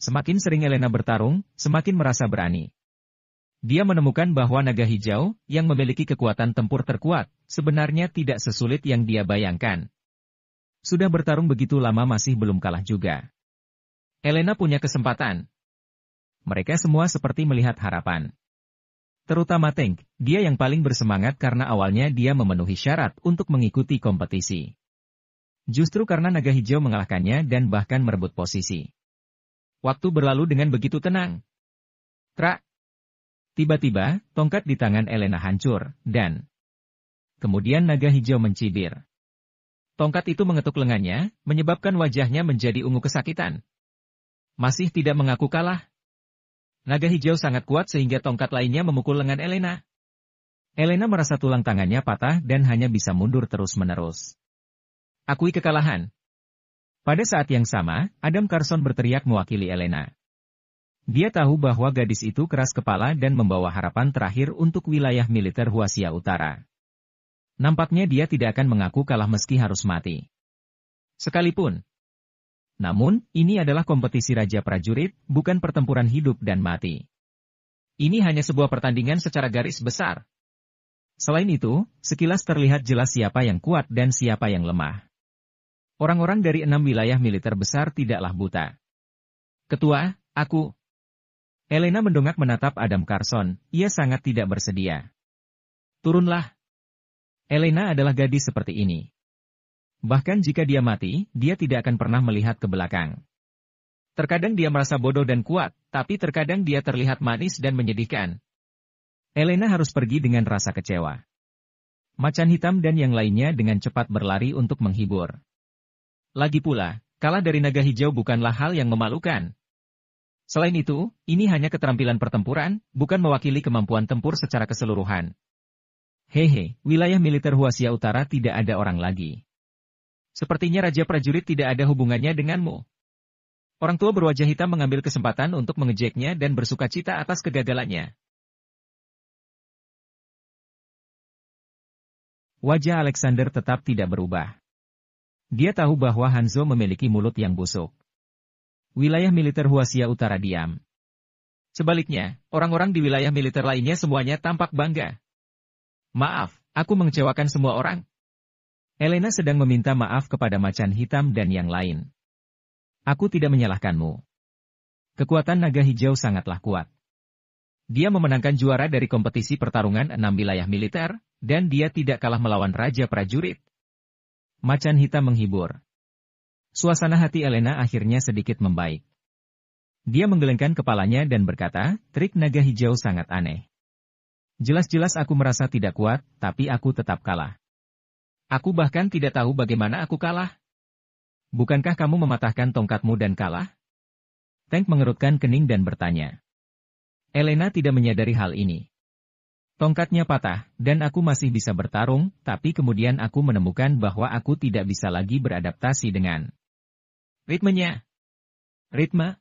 Semakin sering Elena bertarung, semakin merasa berani. Dia menemukan bahwa naga hijau, yang memiliki kekuatan tempur terkuat, sebenarnya tidak sesulit yang dia bayangkan. Sudah bertarung begitu lama masih belum kalah juga. Elena punya kesempatan. Mereka semua seperti melihat harapan. Terutama Tank, dia yang paling bersemangat karena awalnya dia memenuhi syarat untuk mengikuti kompetisi. Justru karena naga hijau mengalahkannya dan bahkan merebut posisi. Waktu berlalu dengan begitu tenang. Trak. Tiba-tiba, tongkat di tangan Elena hancur, dan... Kemudian naga hijau mencibir. Tongkat itu mengetuk lengannya, menyebabkan wajahnya menjadi ungu kesakitan. Masih tidak mengaku kalah, Naga hijau sangat kuat sehingga tongkat lainnya memukul lengan Elena. Elena merasa tulang tangannya patah dan hanya bisa mundur terus-menerus. Akui kekalahan. Pada saat yang sama, Adam Carson berteriak mewakili Elena. Dia tahu bahwa gadis itu keras kepala dan membawa harapan terakhir untuk wilayah militer Huasia Utara. Nampaknya dia tidak akan mengaku kalah meski harus mati. Sekalipun, namun, ini adalah kompetisi raja prajurit, bukan pertempuran hidup dan mati. Ini hanya sebuah pertandingan secara garis besar. Selain itu, sekilas terlihat jelas siapa yang kuat dan siapa yang lemah. Orang-orang dari enam wilayah militer besar tidaklah buta. Ketua, aku. Elena mendongak menatap Adam Carson, ia sangat tidak bersedia. Turunlah. Elena adalah gadis seperti ini. Bahkan jika dia mati, dia tidak akan pernah melihat ke belakang. Terkadang dia merasa bodoh dan kuat, tapi terkadang dia terlihat manis dan menyedihkan. Elena harus pergi dengan rasa kecewa. Macan hitam dan yang lainnya dengan cepat berlari untuk menghibur. Lagi pula, kalah dari naga hijau bukanlah hal yang memalukan. Selain itu, ini hanya keterampilan pertempuran, bukan mewakili kemampuan tempur secara keseluruhan. Hehe, wilayah militer Huasia Utara tidak ada orang lagi. Sepertinya Raja Prajurit tidak ada hubungannya denganmu. Orang tua berwajah hitam mengambil kesempatan untuk mengejeknya dan bersuka cita atas kegagalannya. Wajah Alexander tetap tidak berubah. Dia tahu bahwa Hanzo memiliki mulut yang busuk. Wilayah militer Huasia Utara diam. Sebaliknya, orang-orang di wilayah militer lainnya semuanya tampak bangga. Maaf, aku mengecewakan semua orang. Elena sedang meminta maaf kepada macan hitam dan yang lain. Aku tidak menyalahkanmu. Kekuatan naga hijau sangatlah kuat. Dia memenangkan juara dari kompetisi pertarungan enam wilayah militer, dan dia tidak kalah melawan Raja Prajurit. Macan hitam menghibur. Suasana hati Elena akhirnya sedikit membaik. Dia menggelengkan kepalanya dan berkata, trik naga hijau sangat aneh. Jelas-jelas aku merasa tidak kuat, tapi aku tetap kalah. Aku bahkan tidak tahu bagaimana aku kalah. Bukankah kamu mematahkan tongkatmu dan kalah? Tank mengerutkan kening dan bertanya. Elena tidak menyadari hal ini. Tongkatnya patah, dan aku masih bisa bertarung, tapi kemudian aku menemukan bahwa aku tidak bisa lagi beradaptasi dengan ritmenya. Ritme?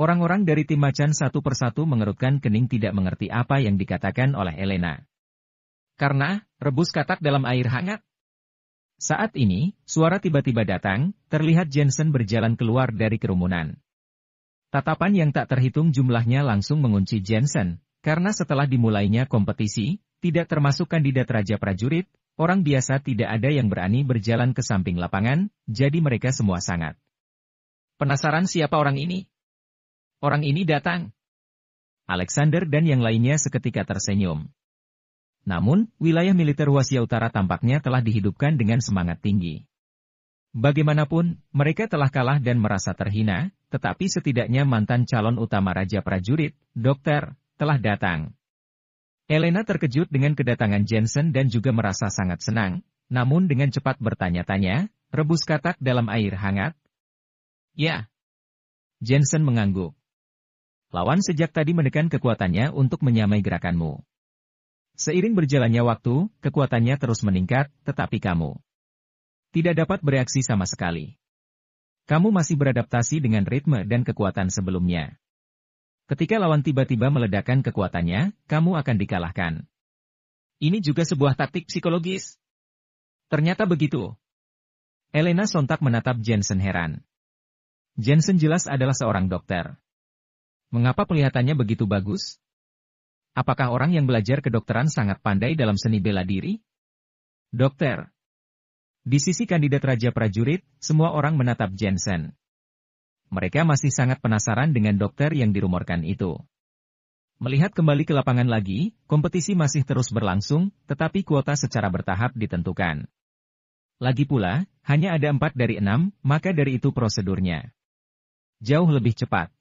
Orang-orang dari tim macan satu persatu mengerutkan kening tidak mengerti apa yang dikatakan oleh Elena. Karena, rebus katak dalam air hangat. Saat ini, suara tiba-tiba datang, terlihat Jensen berjalan keluar dari kerumunan. Tatapan yang tak terhitung jumlahnya langsung mengunci Jensen, karena setelah dimulainya kompetisi, tidak termasuk kandidat Raja Prajurit, orang biasa tidak ada yang berani berjalan ke samping lapangan, jadi mereka semua sangat. Penasaran siapa orang ini? Orang ini datang. Alexander dan yang lainnya seketika tersenyum. Namun, wilayah militer Wasia Utara tampaknya telah dihidupkan dengan semangat tinggi. Bagaimanapun, mereka telah kalah dan merasa terhina, tetapi setidaknya mantan calon utama Raja Prajurit, Dokter, telah datang. Elena terkejut dengan kedatangan Jensen dan juga merasa sangat senang, namun dengan cepat bertanya-tanya, rebus katak dalam air hangat? Ya. Jensen mengangguk. Lawan sejak tadi menekan kekuatannya untuk menyamai gerakanmu. Seiring berjalannya waktu, kekuatannya terus meningkat, tetapi kamu tidak dapat bereaksi sama sekali. Kamu masih beradaptasi dengan ritme dan kekuatan sebelumnya. Ketika lawan tiba-tiba meledakkan kekuatannya, kamu akan dikalahkan. Ini juga sebuah taktik psikologis. Ternyata begitu. Elena sontak menatap Jensen heran. Jensen jelas adalah seorang dokter. Mengapa kelihatannya begitu bagus? Apakah orang yang belajar kedokteran sangat pandai dalam seni bela diri? Dokter. Di sisi kandidat Raja Prajurit, semua orang menatap Jensen. Mereka masih sangat penasaran dengan dokter yang dirumorkan itu. Melihat kembali ke lapangan lagi, kompetisi masih terus berlangsung, tetapi kuota secara bertahap ditentukan. Lagi pula, hanya ada empat dari enam, maka dari itu prosedurnya. Jauh lebih cepat.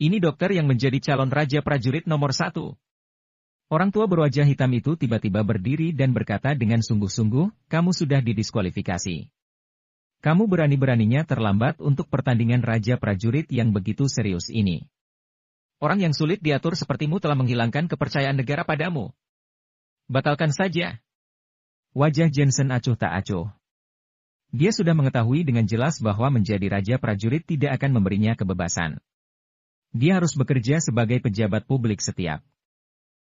Ini dokter yang menjadi calon raja prajurit nomor satu. Orang tua berwajah hitam itu tiba-tiba berdiri dan berkata dengan sungguh-sungguh, kamu sudah didiskualifikasi. Kamu berani-beraninya terlambat untuk pertandingan raja prajurit yang begitu serius ini. Orang yang sulit diatur sepertimu telah menghilangkan kepercayaan negara padamu. Batalkan saja. Wajah Jensen acuh tak acuh. Dia sudah mengetahui dengan jelas bahwa menjadi raja prajurit tidak akan memberinya kebebasan. Dia harus bekerja sebagai pejabat publik setiap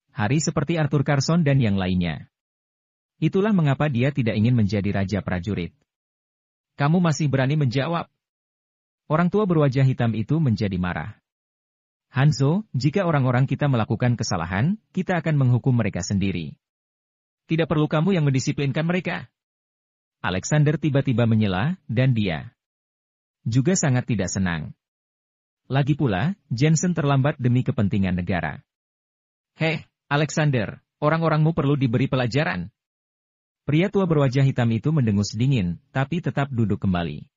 hari seperti Arthur Carson dan yang lainnya. Itulah mengapa dia tidak ingin menjadi raja prajurit. Kamu masih berani menjawab? Orang tua berwajah hitam itu menjadi marah. Hanzo, jika orang-orang kita melakukan kesalahan, kita akan menghukum mereka sendiri. Tidak perlu kamu yang mendisiplinkan mereka. Alexander tiba-tiba menyela, dan dia juga sangat tidak senang. Lagi pula, Jensen terlambat demi kepentingan negara. Heh, Alexander, orang-orangmu perlu diberi pelajaran. Pria tua berwajah hitam itu mendengus dingin, tapi tetap duduk kembali.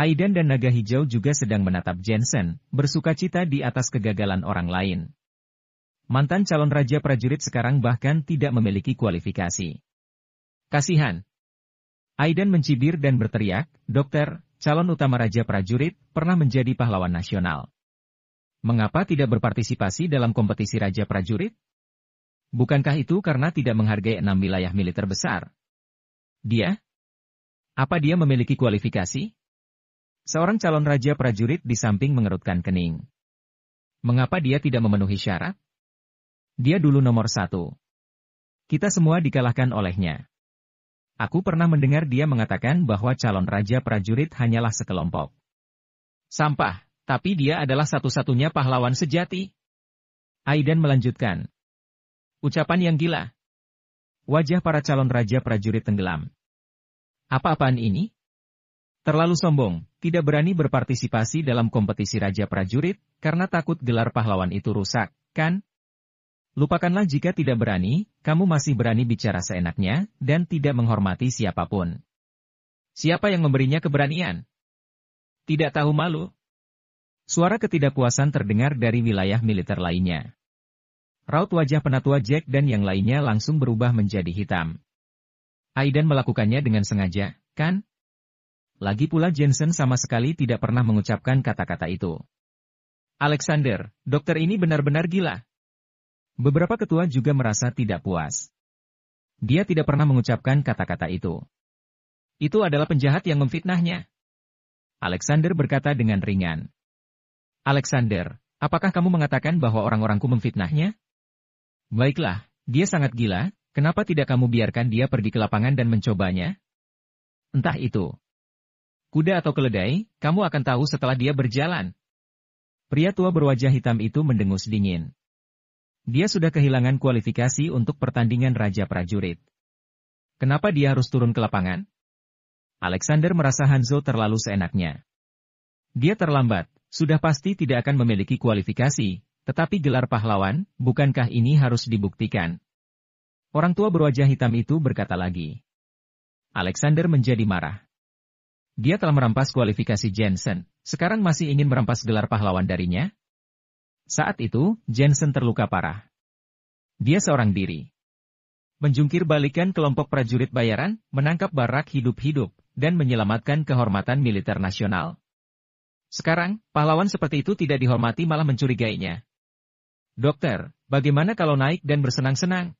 Aidan dan naga hijau juga sedang menatap Jensen, bersuka cita di atas kegagalan orang lain. Mantan calon raja prajurit sekarang bahkan tidak memiliki kualifikasi. Kasihan. Aidan mencibir dan berteriak, Dokter, calon utama Raja Prajurit, pernah menjadi pahlawan nasional. Mengapa tidak berpartisipasi dalam kompetisi Raja Prajurit? Bukankah itu karena tidak menghargai enam wilayah militer besar? Dia? Apa dia memiliki kualifikasi? Seorang calon Raja Prajurit di samping mengerutkan kening. Mengapa dia tidak memenuhi syarat? Dia dulu nomor satu. Kita semua dikalahkan olehnya. Aku pernah mendengar dia mengatakan bahwa calon raja prajurit hanyalah sekelompok sampah, tapi dia adalah satu-satunya pahlawan sejati. Aidan melanjutkan. Ucapan yang gila. Wajah para calon raja prajurit tenggelam. Apa-apaan ini? Terlalu sombong, tidak berani berpartisipasi dalam kompetisi raja prajurit, karena takut gelar pahlawan itu rusak, kan? Lupakanlah jika tidak berani, kamu masih berani bicara seenaknya, dan tidak menghormati siapapun. Siapa yang memberinya keberanian? Tidak tahu malu. Suara ketidakpuasan terdengar dari wilayah militer lainnya. Raut wajah penatua Jack dan yang lainnya langsung berubah menjadi hitam. Aidan melakukannya dengan sengaja, kan? Lagi pula Jensen sama sekali tidak pernah mengucapkan kata-kata itu. Alexander, dokter ini benar-benar gila. Beberapa ketua juga merasa tidak puas. Dia tidak pernah mengucapkan kata-kata itu. Itu adalah penjahat yang memfitnahnya. Alexander berkata dengan ringan. Alexander, apakah kamu mengatakan bahwa orang-orangku memfitnahnya? Baiklah, dia sangat gila, kenapa tidak kamu biarkan dia pergi ke lapangan dan mencobanya? Entah itu. Kuda atau keledai, kamu akan tahu setelah dia berjalan. Pria tua berwajah hitam itu mendengus dingin. Dia sudah kehilangan kualifikasi untuk pertandingan Raja Prajurit. Kenapa dia harus turun ke lapangan? Alexander merasa Hanzo terlalu seenaknya. Dia terlambat, sudah pasti tidak akan memiliki kualifikasi, tetapi gelar pahlawan, bukankah ini harus dibuktikan? Orang tua berwajah hitam itu berkata lagi. Alexander menjadi marah. Dia telah merampas kualifikasi Jensen, sekarang masih ingin merampas gelar pahlawan darinya? Saat itu, Jensen terluka parah. Dia seorang diri. Menjungkir balikan kelompok prajurit bayaran, menangkap barak hidup-hidup, dan menyelamatkan kehormatan militer nasional. Sekarang, pahlawan seperti itu tidak dihormati malah mencurigainya. Dokter, bagaimana kalau naik dan bersenang-senang?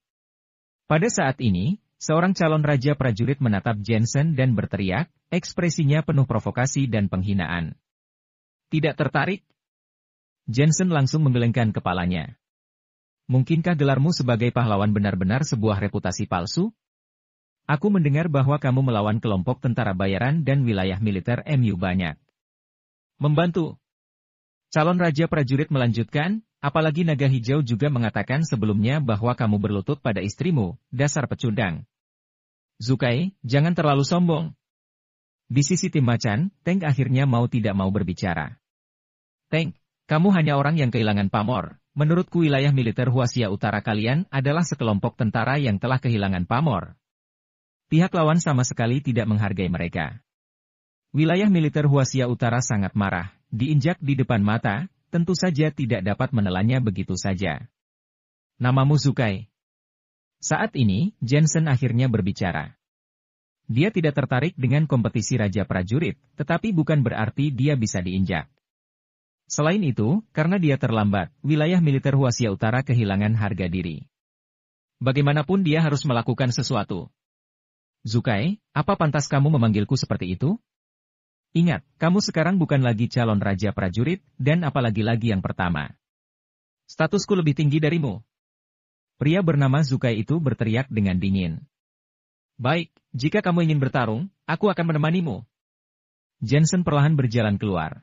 Pada saat ini, seorang calon raja prajurit menatap Jensen dan berteriak, ekspresinya penuh provokasi dan penghinaan. Tidak tertarik? Jensen langsung menggelengkan kepalanya. Mungkinkah gelarmu sebagai pahlawan benar-benar sebuah reputasi palsu? Aku mendengar bahwa kamu melawan kelompok tentara bayaran dan wilayah militer MU banyak. Membantu. Calon Raja Prajurit melanjutkan, apalagi Naga Hijau juga mengatakan sebelumnya bahwa kamu berlutut pada istrimu, dasar pecundang. Zukai, jangan terlalu sombong. Di sisi tim macan, Tank akhirnya mau tidak mau berbicara. Tank, kamu hanya orang yang kehilangan pamor. Menurutku wilayah militer Huasia Utara kalian adalah sekelompok tentara yang telah kehilangan pamor. Pihak lawan sama sekali tidak menghargai mereka. Wilayah militer Huasia Utara sangat marah, diinjak di depan mata, tentu saja tidak dapat menelannya begitu saja. Namamu Zukai. Saat ini, Jensen akhirnya berbicara. Dia tidak tertarik dengan kompetisi Raja Prajurit, tetapi bukan berarti dia bisa diinjak. Selain itu, karena dia terlambat, wilayah militer Huasia Utara kehilangan harga diri. Bagaimanapun dia harus melakukan sesuatu. Zukai, apa pantas kamu memanggilku seperti itu? Ingat, kamu sekarang bukan lagi calon raja prajurit, dan apalagi lagi yang pertama. Statusku lebih tinggi darimu. Pria bernama Zukai itu berteriak dengan dingin. Baik, jika kamu ingin bertarung, aku akan menemanimu. Jensen perlahan berjalan keluar.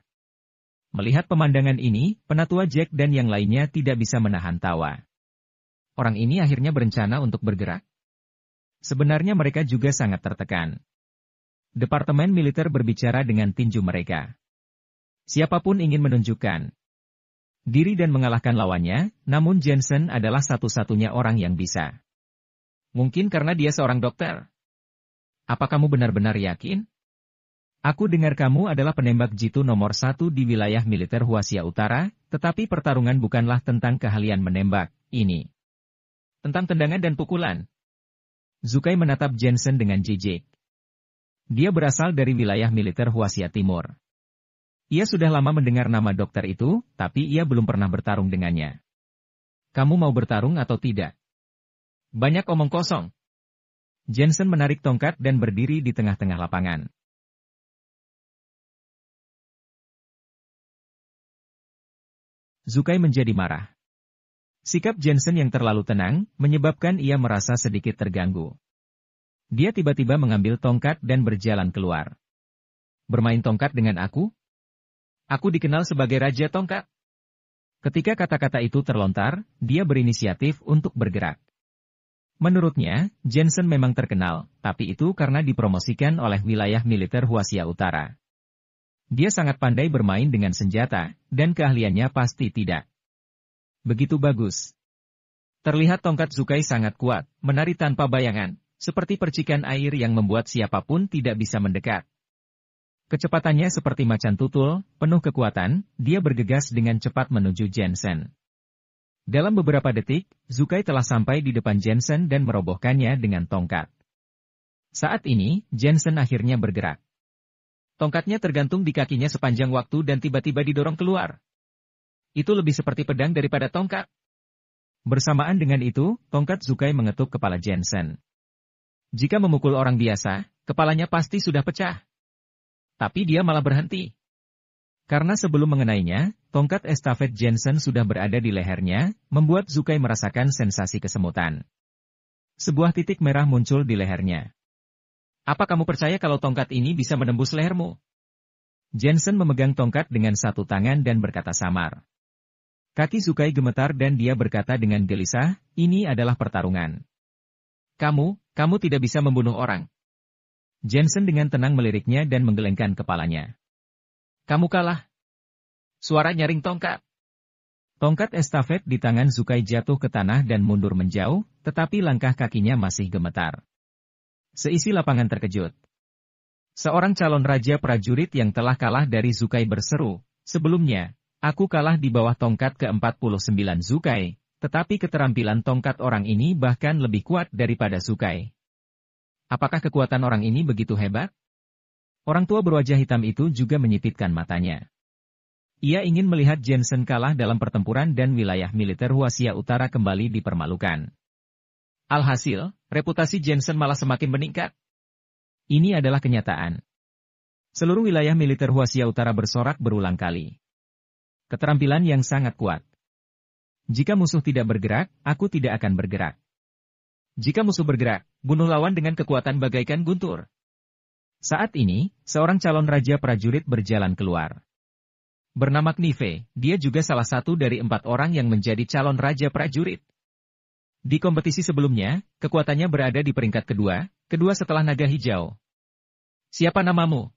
Melihat pemandangan ini, penatua Jack dan yang lainnya tidak bisa menahan tawa. Orang ini akhirnya berencana untuk bergerak. Sebenarnya mereka juga sangat tertekan. Departemen militer berbicara dengan tinju mereka. Siapapun ingin menunjukkan diri dan mengalahkan lawannya, namun Jensen adalah satu-satunya orang yang bisa. Mungkin karena dia seorang dokter. Apa kamu benar-benar yakin? Aku dengar kamu adalah penembak jitu nomor satu di wilayah militer Huasia Utara, tetapi pertarungan bukanlah tentang keahlian menembak, ini. Tentang tendangan dan pukulan. Zukai menatap Jensen dengan jijik. Dia berasal dari wilayah militer Huasia Timur. Ia sudah lama mendengar nama dokter itu, tapi ia belum pernah bertarung dengannya. Kamu mau bertarung atau tidak? Banyak omong kosong. Jensen menarik tongkat dan berdiri di tengah-tengah lapangan. Zukai menjadi marah. Sikap Jensen yang terlalu tenang, menyebabkan ia merasa sedikit terganggu. Dia tiba-tiba mengambil tongkat dan berjalan keluar. Bermain tongkat dengan aku? Aku dikenal sebagai Raja Tongkat. Ketika kata-kata itu terlontar, dia berinisiatif untuk bergerak. Menurutnya, Jensen memang terkenal, tapi itu karena dipromosikan oleh wilayah militer Huasia Utara. Dia sangat pandai bermain dengan senjata, dan keahliannya pasti tidak. Begitu bagus. Terlihat tongkat Zukai sangat kuat, menari tanpa bayangan, seperti percikan air yang membuat siapapun tidak bisa mendekat. Kecepatannya seperti macan tutul, penuh kekuatan, dia bergegas dengan cepat menuju Jensen. Dalam beberapa detik, Zukai telah sampai di depan Jensen dan merobohkannya dengan tongkat. Saat ini, Jensen akhirnya bergerak. Tongkatnya tergantung di kakinya sepanjang waktu dan tiba-tiba didorong keluar. Itu lebih seperti pedang daripada tongkat. Bersamaan dengan itu, tongkat Zukai mengetuk kepala Jensen. Jika memukul orang biasa, kepalanya pasti sudah pecah. Tapi dia malah berhenti. Karena sebelum mengenainya, tongkat estafet Jensen sudah berada di lehernya, membuat Zukai merasakan sensasi kesemutan. Sebuah titik merah muncul di lehernya. Apa kamu percaya kalau tongkat ini bisa menembus lehermu? Jensen memegang tongkat dengan satu tangan dan berkata samar. Kaki Sukai gemetar dan dia berkata dengan gelisah, ini adalah pertarungan. Kamu, kamu tidak bisa membunuh orang. Jensen dengan tenang meliriknya dan menggelengkan kepalanya. Kamu kalah. Suara nyaring tongkat. Tongkat estafet di tangan Zukai jatuh ke tanah dan mundur menjauh, tetapi langkah kakinya masih gemetar. Seisi lapangan terkejut. Seorang calon raja prajurit yang telah kalah dari Zukai berseru, sebelumnya, aku kalah di bawah tongkat ke-49 Zukai, tetapi keterampilan tongkat orang ini bahkan lebih kuat daripada Zukai. Apakah kekuatan orang ini begitu hebat? Orang tua berwajah hitam itu juga menyipitkan matanya. Ia ingin melihat Jensen kalah dalam pertempuran dan wilayah militer Huasia Utara kembali dipermalukan. Alhasil, reputasi Jensen malah semakin meningkat. Ini adalah kenyataan. Seluruh wilayah militer Huasia Utara bersorak berulang kali. Keterampilan yang sangat kuat. Jika musuh tidak bergerak, aku tidak akan bergerak. Jika musuh bergerak, bunuh lawan dengan kekuatan bagaikan guntur. Saat ini, seorang calon raja prajurit berjalan keluar. Bernama Knife, dia juga salah satu dari empat orang yang menjadi calon raja prajurit. Di kompetisi sebelumnya, kekuatannya berada di peringkat kedua, kedua setelah naga hijau. Siapa namamu?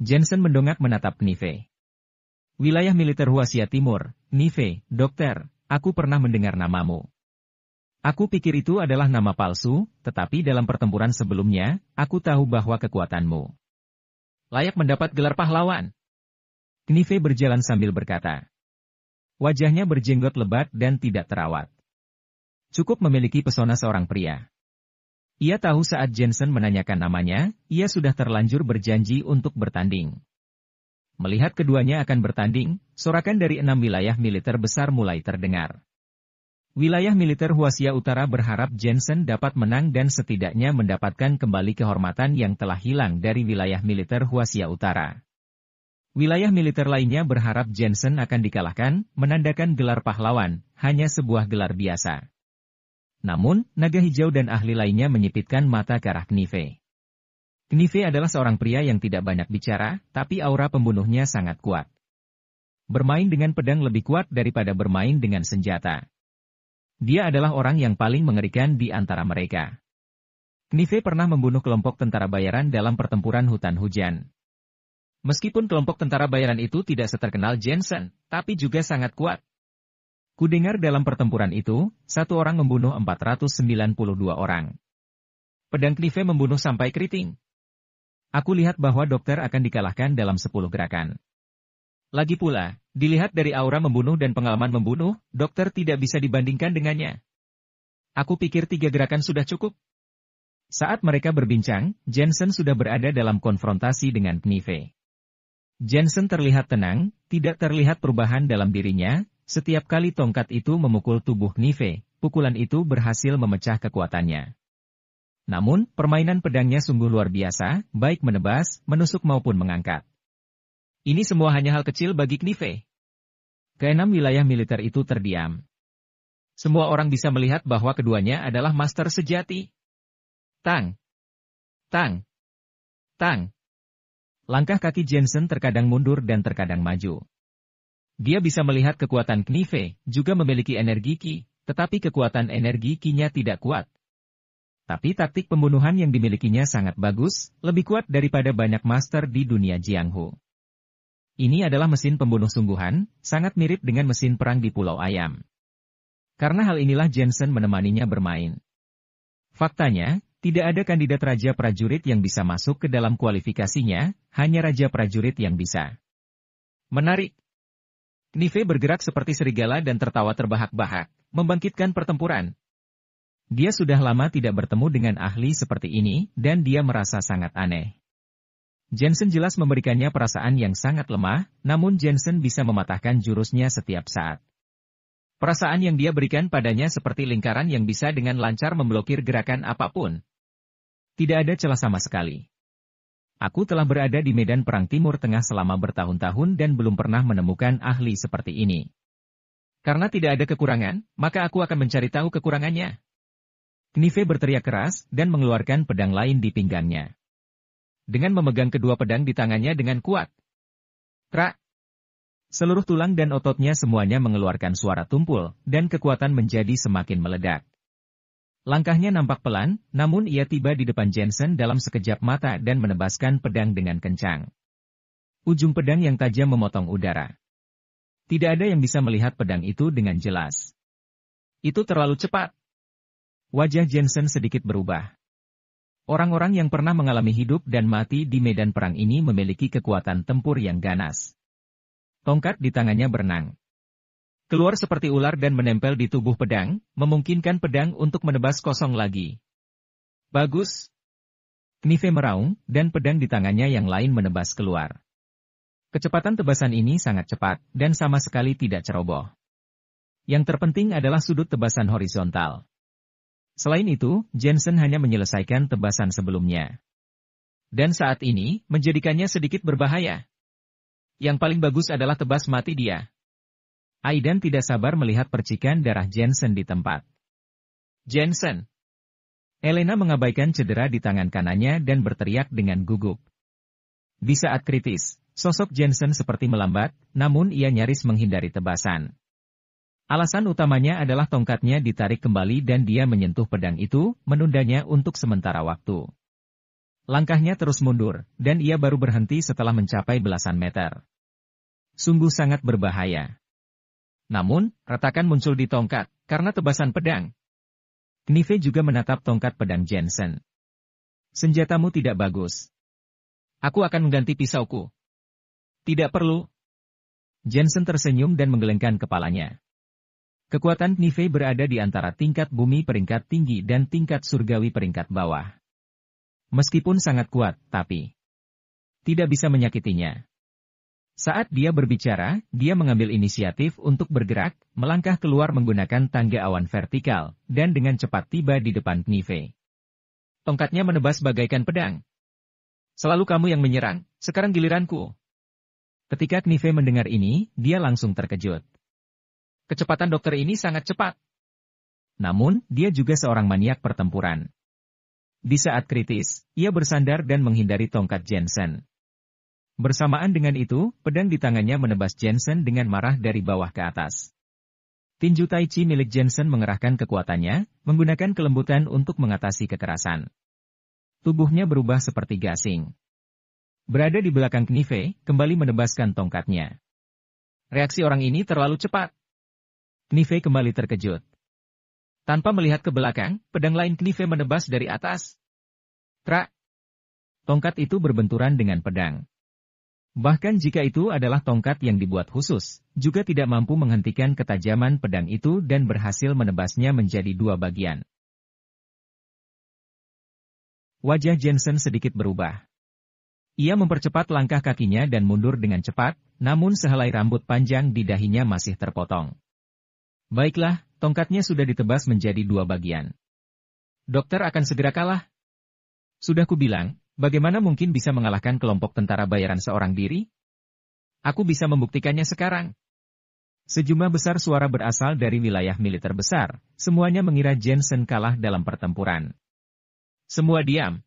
Jensen mendongak menatap Nive. Wilayah militer Huasia Timur, Nive, dokter, aku pernah mendengar namamu. Aku pikir itu adalah nama palsu, tetapi dalam pertempuran sebelumnya, aku tahu bahwa kekuatanmu. Layak mendapat gelar pahlawan. Nive berjalan sambil berkata. Wajahnya berjenggot lebat dan tidak terawat cukup memiliki pesona seorang pria. Ia tahu saat Jensen menanyakan namanya, ia sudah terlanjur berjanji untuk bertanding. Melihat keduanya akan bertanding, sorakan dari enam wilayah militer besar mulai terdengar. Wilayah militer Huasia Utara berharap Jensen dapat menang dan setidaknya mendapatkan kembali kehormatan yang telah hilang dari wilayah militer Huasia Utara. Wilayah militer lainnya berharap Jensen akan dikalahkan, menandakan gelar pahlawan, hanya sebuah gelar biasa. Namun, naga hijau dan ahli lainnya menyipitkan mata ke arah Knife. Knife adalah seorang pria yang tidak banyak bicara, tapi aura pembunuhnya sangat kuat. Bermain dengan pedang lebih kuat daripada bermain dengan senjata. Dia adalah orang yang paling mengerikan di antara mereka. Knife pernah membunuh kelompok tentara bayaran dalam pertempuran hutan hujan. Meskipun kelompok tentara bayaran itu tidak seterkenal Jensen, tapi juga sangat kuat, Kudengar dalam pertempuran itu, satu orang membunuh 492 orang. Pedang Clive membunuh sampai keriting. Aku lihat bahwa dokter akan dikalahkan dalam 10 gerakan. Lagi pula, dilihat dari aura membunuh dan pengalaman membunuh, dokter tidak bisa dibandingkan dengannya. Aku pikir tiga gerakan sudah cukup. Saat mereka berbincang, Jensen sudah berada dalam konfrontasi dengan Knife. Jensen terlihat tenang, tidak terlihat perubahan dalam dirinya, setiap kali tongkat itu memukul tubuh Nive, pukulan itu berhasil memecah kekuatannya. Namun, permainan pedangnya sungguh luar biasa, baik menebas, menusuk maupun mengangkat. Ini semua hanya hal kecil bagi Knife. Keenam wilayah militer itu terdiam. Semua orang bisa melihat bahwa keduanya adalah master sejati. Tang. Tang. Tang. Langkah kaki Jensen terkadang mundur dan terkadang maju. Dia bisa melihat kekuatan Knife, juga memiliki energi Ki, tetapi kekuatan energi Ki-nya tidak kuat. Tapi taktik pembunuhan yang dimilikinya sangat bagus, lebih kuat daripada banyak master di dunia Jianghu. Ini adalah mesin pembunuh sungguhan, sangat mirip dengan mesin perang di Pulau Ayam. Karena hal inilah Jensen menemaninya bermain. Faktanya, tidak ada kandidat Raja Prajurit yang bisa masuk ke dalam kualifikasinya, hanya Raja Prajurit yang bisa. Menarik, Nive bergerak seperti serigala dan tertawa terbahak-bahak, membangkitkan pertempuran. Dia sudah lama tidak bertemu dengan ahli seperti ini, dan dia merasa sangat aneh. Jensen jelas memberikannya perasaan yang sangat lemah, namun Jensen bisa mematahkan jurusnya setiap saat. Perasaan yang dia berikan padanya seperti lingkaran yang bisa dengan lancar memblokir gerakan apapun. Tidak ada celah sama sekali. Aku telah berada di medan perang Timur Tengah selama bertahun-tahun dan belum pernah menemukan ahli seperti ini. Karena tidak ada kekurangan, maka aku akan mencari tahu kekurangannya. Knife berteriak keras dan mengeluarkan pedang lain di pinggangnya. Dengan memegang kedua pedang di tangannya dengan kuat. Tra. Seluruh tulang dan ototnya semuanya mengeluarkan suara tumpul, dan kekuatan menjadi semakin meledak. Langkahnya nampak pelan, namun ia tiba di depan Jensen dalam sekejap mata dan menebaskan pedang dengan kencang. Ujung pedang yang tajam memotong udara. Tidak ada yang bisa melihat pedang itu dengan jelas. Itu terlalu cepat. Wajah Jensen sedikit berubah. Orang-orang yang pernah mengalami hidup dan mati di medan perang ini memiliki kekuatan tempur yang ganas. Tongkat di tangannya berenang keluar seperti ular dan menempel di tubuh pedang, memungkinkan pedang untuk menebas kosong lagi. Bagus. Knife meraung, dan pedang di tangannya yang lain menebas keluar. Kecepatan tebasan ini sangat cepat, dan sama sekali tidak ceroboh. Yang terpenting adalah sudut tebasan horizontal. Selain itu, Jensen hanya menyelesaikan tebasan sebelumnya. Dan saat ini, menjadikannya sedikit berbahaya. Yang paling bagus adalah tebas mati dia. Aidan tidak sabar melihat percikan darah Jensen di tempat. Jensen! Elena mengabaikan cedera di tangan kanannya dan berteriak dengan gugup. Di saat kritis, sosok Jensen seperti melambat, namun ia nyaris menghindari tebasan. Alasan utamanya adalah tongkatnya ditarik kembali dan dia menyentuh pedang itu, menundanya untuk sementara waktu. Langkahnya terus mundur, dan ia baru berhenti setelah mencapai belasan meter. Sungguh sangat berbahaya. Namun, retakan muncul di tongkat, karena tebasan pedang. Nive juga menatap tongkat pedang Jensen. Senjatamu tidak bagus. Aku akan mengganti pisauku. Tidak perlu. Jensen tersenyum dan menggelengkan kepalanya. Kekuatan Nive berada di antara tingkat bumi peringkat tinggi dan tingkat surgawi peringkat bawah. Meskipun sangat kuat, tapi tidak bisa menyakitinya. Saat dia berbicara, dia mengambil inisiatif untuk bergerak, melangkah keluar menggunakan tangga awan vertikal, dan dengan cepat tiba di depan Nive. Tongkatnya menebas bagaikan pedang. Selalu kamu yang menyerang, sekarang giliranku. Ketika Nive mendengar ini, dia langsung terkejut. Kecepatan dokter ini sangat cepat. Namun, dia juga seorang maniak pertempuran. Di saat kritis, ia bersandar dan menghindari tongkat Jensen. Bersamaan dengan itu, pedang di tangannya menebas Jensen dengan marah dari bawah ke atas. Tinju Tai Chi milik Jensen mengerahkan kekuatannya, menggunakan kelembutan untuk mengatasi kekerasan. Tubuhnya berubah seperti gasing. Berada di belakang Knife, kembali menebaskan tongkatnya. Reaksi orang ini terlalu cepat. Knife kembali terkejut. Tanpa melihat ke belakang, pedang lain Knife menebas dari atas. Trak! Tongkat itu berbenturan dengan pedang. Bahkan jika itu adalah tongkat yang dibuat khusus, juga tidak mampu menghentikan ketajaman pedang itu dan berhasil menebasnya menjadi dua bagian. Wajah Jensen sedikit berubah. Ia mempercepat langkah kakinya dan mundur dengan cepat, namun sehelai rambut panjang di dahinya masih terpotong. Baiklah, tongkatnya sudah ditebas menjadi dua bagian. Dokter akan segera kalah. Sudah kubilang, Bagaimana mungkin bisa mengalahkan kelompok tentara bayaran seorang diri? Aku bisa membuktikannya sekarang. Sejumlah besar suara berasal dari wilayah militer besar, semuanya mengira Jensen kalah dalam pertempuran. Semua diam.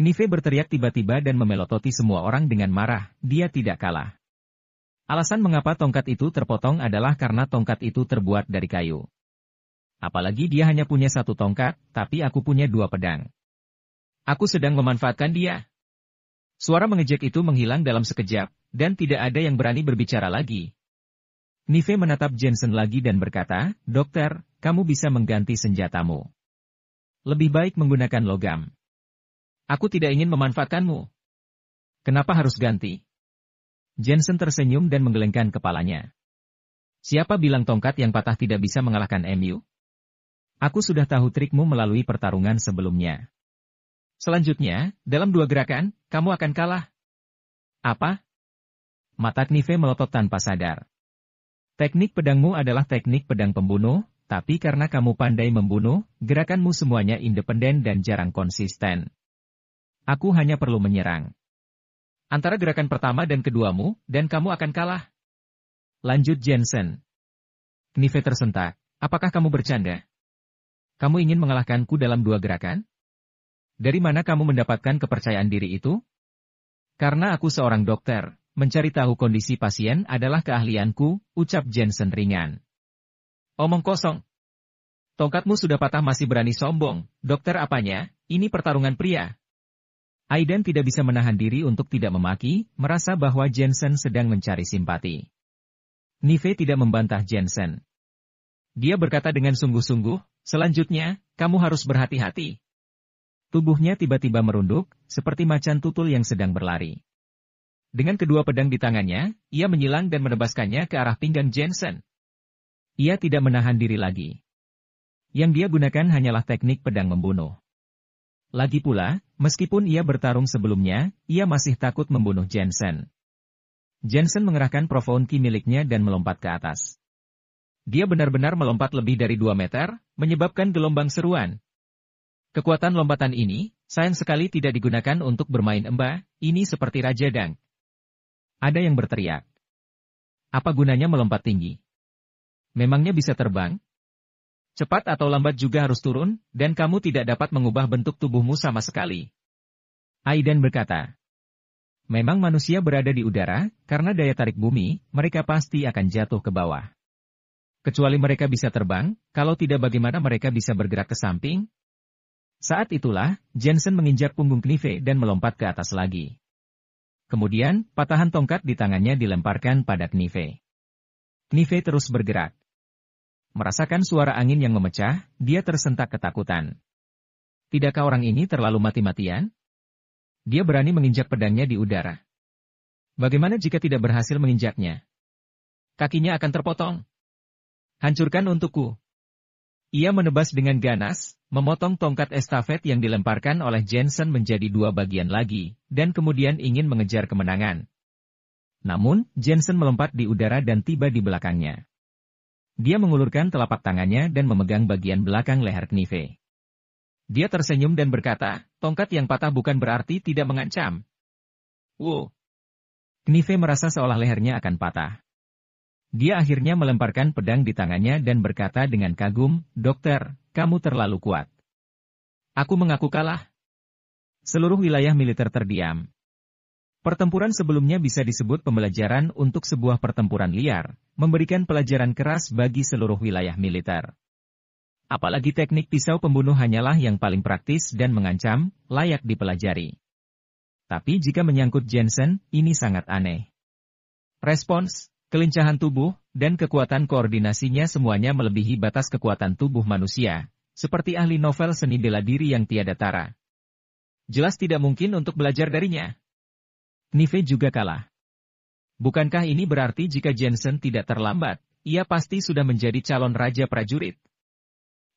Knife berteriak tiba-tiba dan memelototi semua orang dengan marah, dia tidak kalah. Alasan mengapa tongkat itu terpotong adalah karena tongkat itu terbuat dari kayu. Apalagi dia hanya punya satu tongkat, tapi aku punya dua pedang. Aku sedang memanfaatkan dia. Suara mengejek itu menghilang dalam sekejap, dan tidak ada yang berani berbicara lagi. Nive menatap Jensen lagi dan berkata, Dokter, kamu bisa mengganti senjatamu. Lebih baik menggunakan logam. Aku tidak ingin memanfaatkanmu. Kenapa harus ganti? Jensen tersenyum dan menggelengkan kepalanya. Siapa bilang tongkat yang patah tidak bisa mengalahkan MU? Aku sudah tahu trikmu melalui pertarungan sebelumnya. Selanjutnya, dalam dua gerakan, kamu akan kalah. Apa? Mata Knife melotot tanpa sadar. Teknik pedangmu adalah teknik pedang pembunuh, tapi karena kamu pandai membunuh, gerakanmu semuanya independen dan jarang konsisten. Aku hanya perlu menyerang. Antara gerakan pertama dan keduamu, dan kamu akan kalah. Lanjut Jensen. Knife tersentak. Apakah kamu bercanda? Kamu ingin mengalahkanku dalam dua gerakan? Dari mana kamu mendapatkan kepercayaan diri itu? Karena aku seorang dokter, mencari tahu kondisi pasien adalah keahlianku, ucap Jensen ringan. Omong kosong. Tongkatmu sudah patah masih berani sombong, dokter apanya, ini pertarungan pria. Aiden tidak bisa menahan diri untuk tidak memaki, merasa bahwa Jensen sedang mencari simpati. Nive tidak membantah Jensen. Dia berkata dengan sungguh-sungguh, selanjutnya, kamu harus berhati-hati, Tubuhnya tiba-tiba merunduk, seperti macan tutul yang sedang berlari. Dengan kedua pedang di tangannya, ia menyilang dan menebaskannya ke arah pinggang Jensen. Ia tidak menahan diri lagi. Yang dia gunakan hanyalah teknik pedang membunuh. Lagi pula, meskipun ia bertarung sebelumnya, ia masih takut membunuh Jensen. Jensen mengerahkan key miliknya dan melompat ke atas. Dia benar-benar melompat lebih dari 2 meter, menyebabkan gelombang seruan, Kekuatan lompatan ini, sayang sekali tidak digunakan untuk bermain emba, ini seperti Raja Dang. Ada yang berteriak. Apa gunanya melompat tinggi? Memangnya bisa terbang? Cepat atau lambat juga harus turun, dan kamu tidak dapat mengubah bentuk tubuhmu sama sekali. Aidan berkata, Memang manusia berada di udara, karena daya tarik bumi, mereka pasti akan jatuh ke bawah. Kecuali mereka bisa terbang, kalau tidak bagaimana mereka bisa bergerak ke samping, saat itulah, Jensen menginjak punggung Knife dan melompat ke atas lagi. Kemudian, patahan tongkat di tangannya dilemparkan pada Knife. Knife terus bergerak. Merasakan suara angin yang memecah, dia tersentak ketakutan. Tidakkah orang ini terlalu mati-matian? Dia berani menginjak pedangnya di udara. Bagaimana jika tidak berhasil menginjaknya? Kakinya akan terpotong. Hancurkan untukku. Ia menebas dengan ganas, memotong tongkat estafet yang dilemparkan oleh Jensen menjadi dua bagian lagi, dan kemudian ingin mengejar kemenangan. Namun, Jensen melompat di udara dan tiba di belakangnya. Dia mengulurkan telapak tangannya dan memegang bagian belakang leher Knife. Dia tersenyum dan berkata, tongkat yang patah bukan berarti tidak mengancam. Wow. Knife merasa seolah lehernya akan patah. Dia akhirnya melemparkan pedang di tangannya dan berkata dengan kagum, Dokter, kamu terlalu kuat. Aku mengaku kalah. Seluruh wilayah militer terdiam. Pertempuran sebelumnya bisa disebut pembelajaran untuk sebuah pertempuran liar, memberikan pelajaran keras bagi seluruh wilayah militer. Apalagi teknik pisau pembunuh hanyalah yang paling praktis dan mengancam, layak dipelajari. Tapi jika menyangkut Jensen, ini sangat aneh. Respons, kelincahan tubuh, dan kekuatan koordinasinya semuanya melebihi batas kekuatan tubuh manusia, seperti ahli novel seni bela diri yang tiada tara. Jelas tidak mungkin untuk belajar darinya. Nive juga kalah. Bukankah ini berarti jika Jensen tidak terlambat, ia pasti sudah menjadi calon raja prajurit?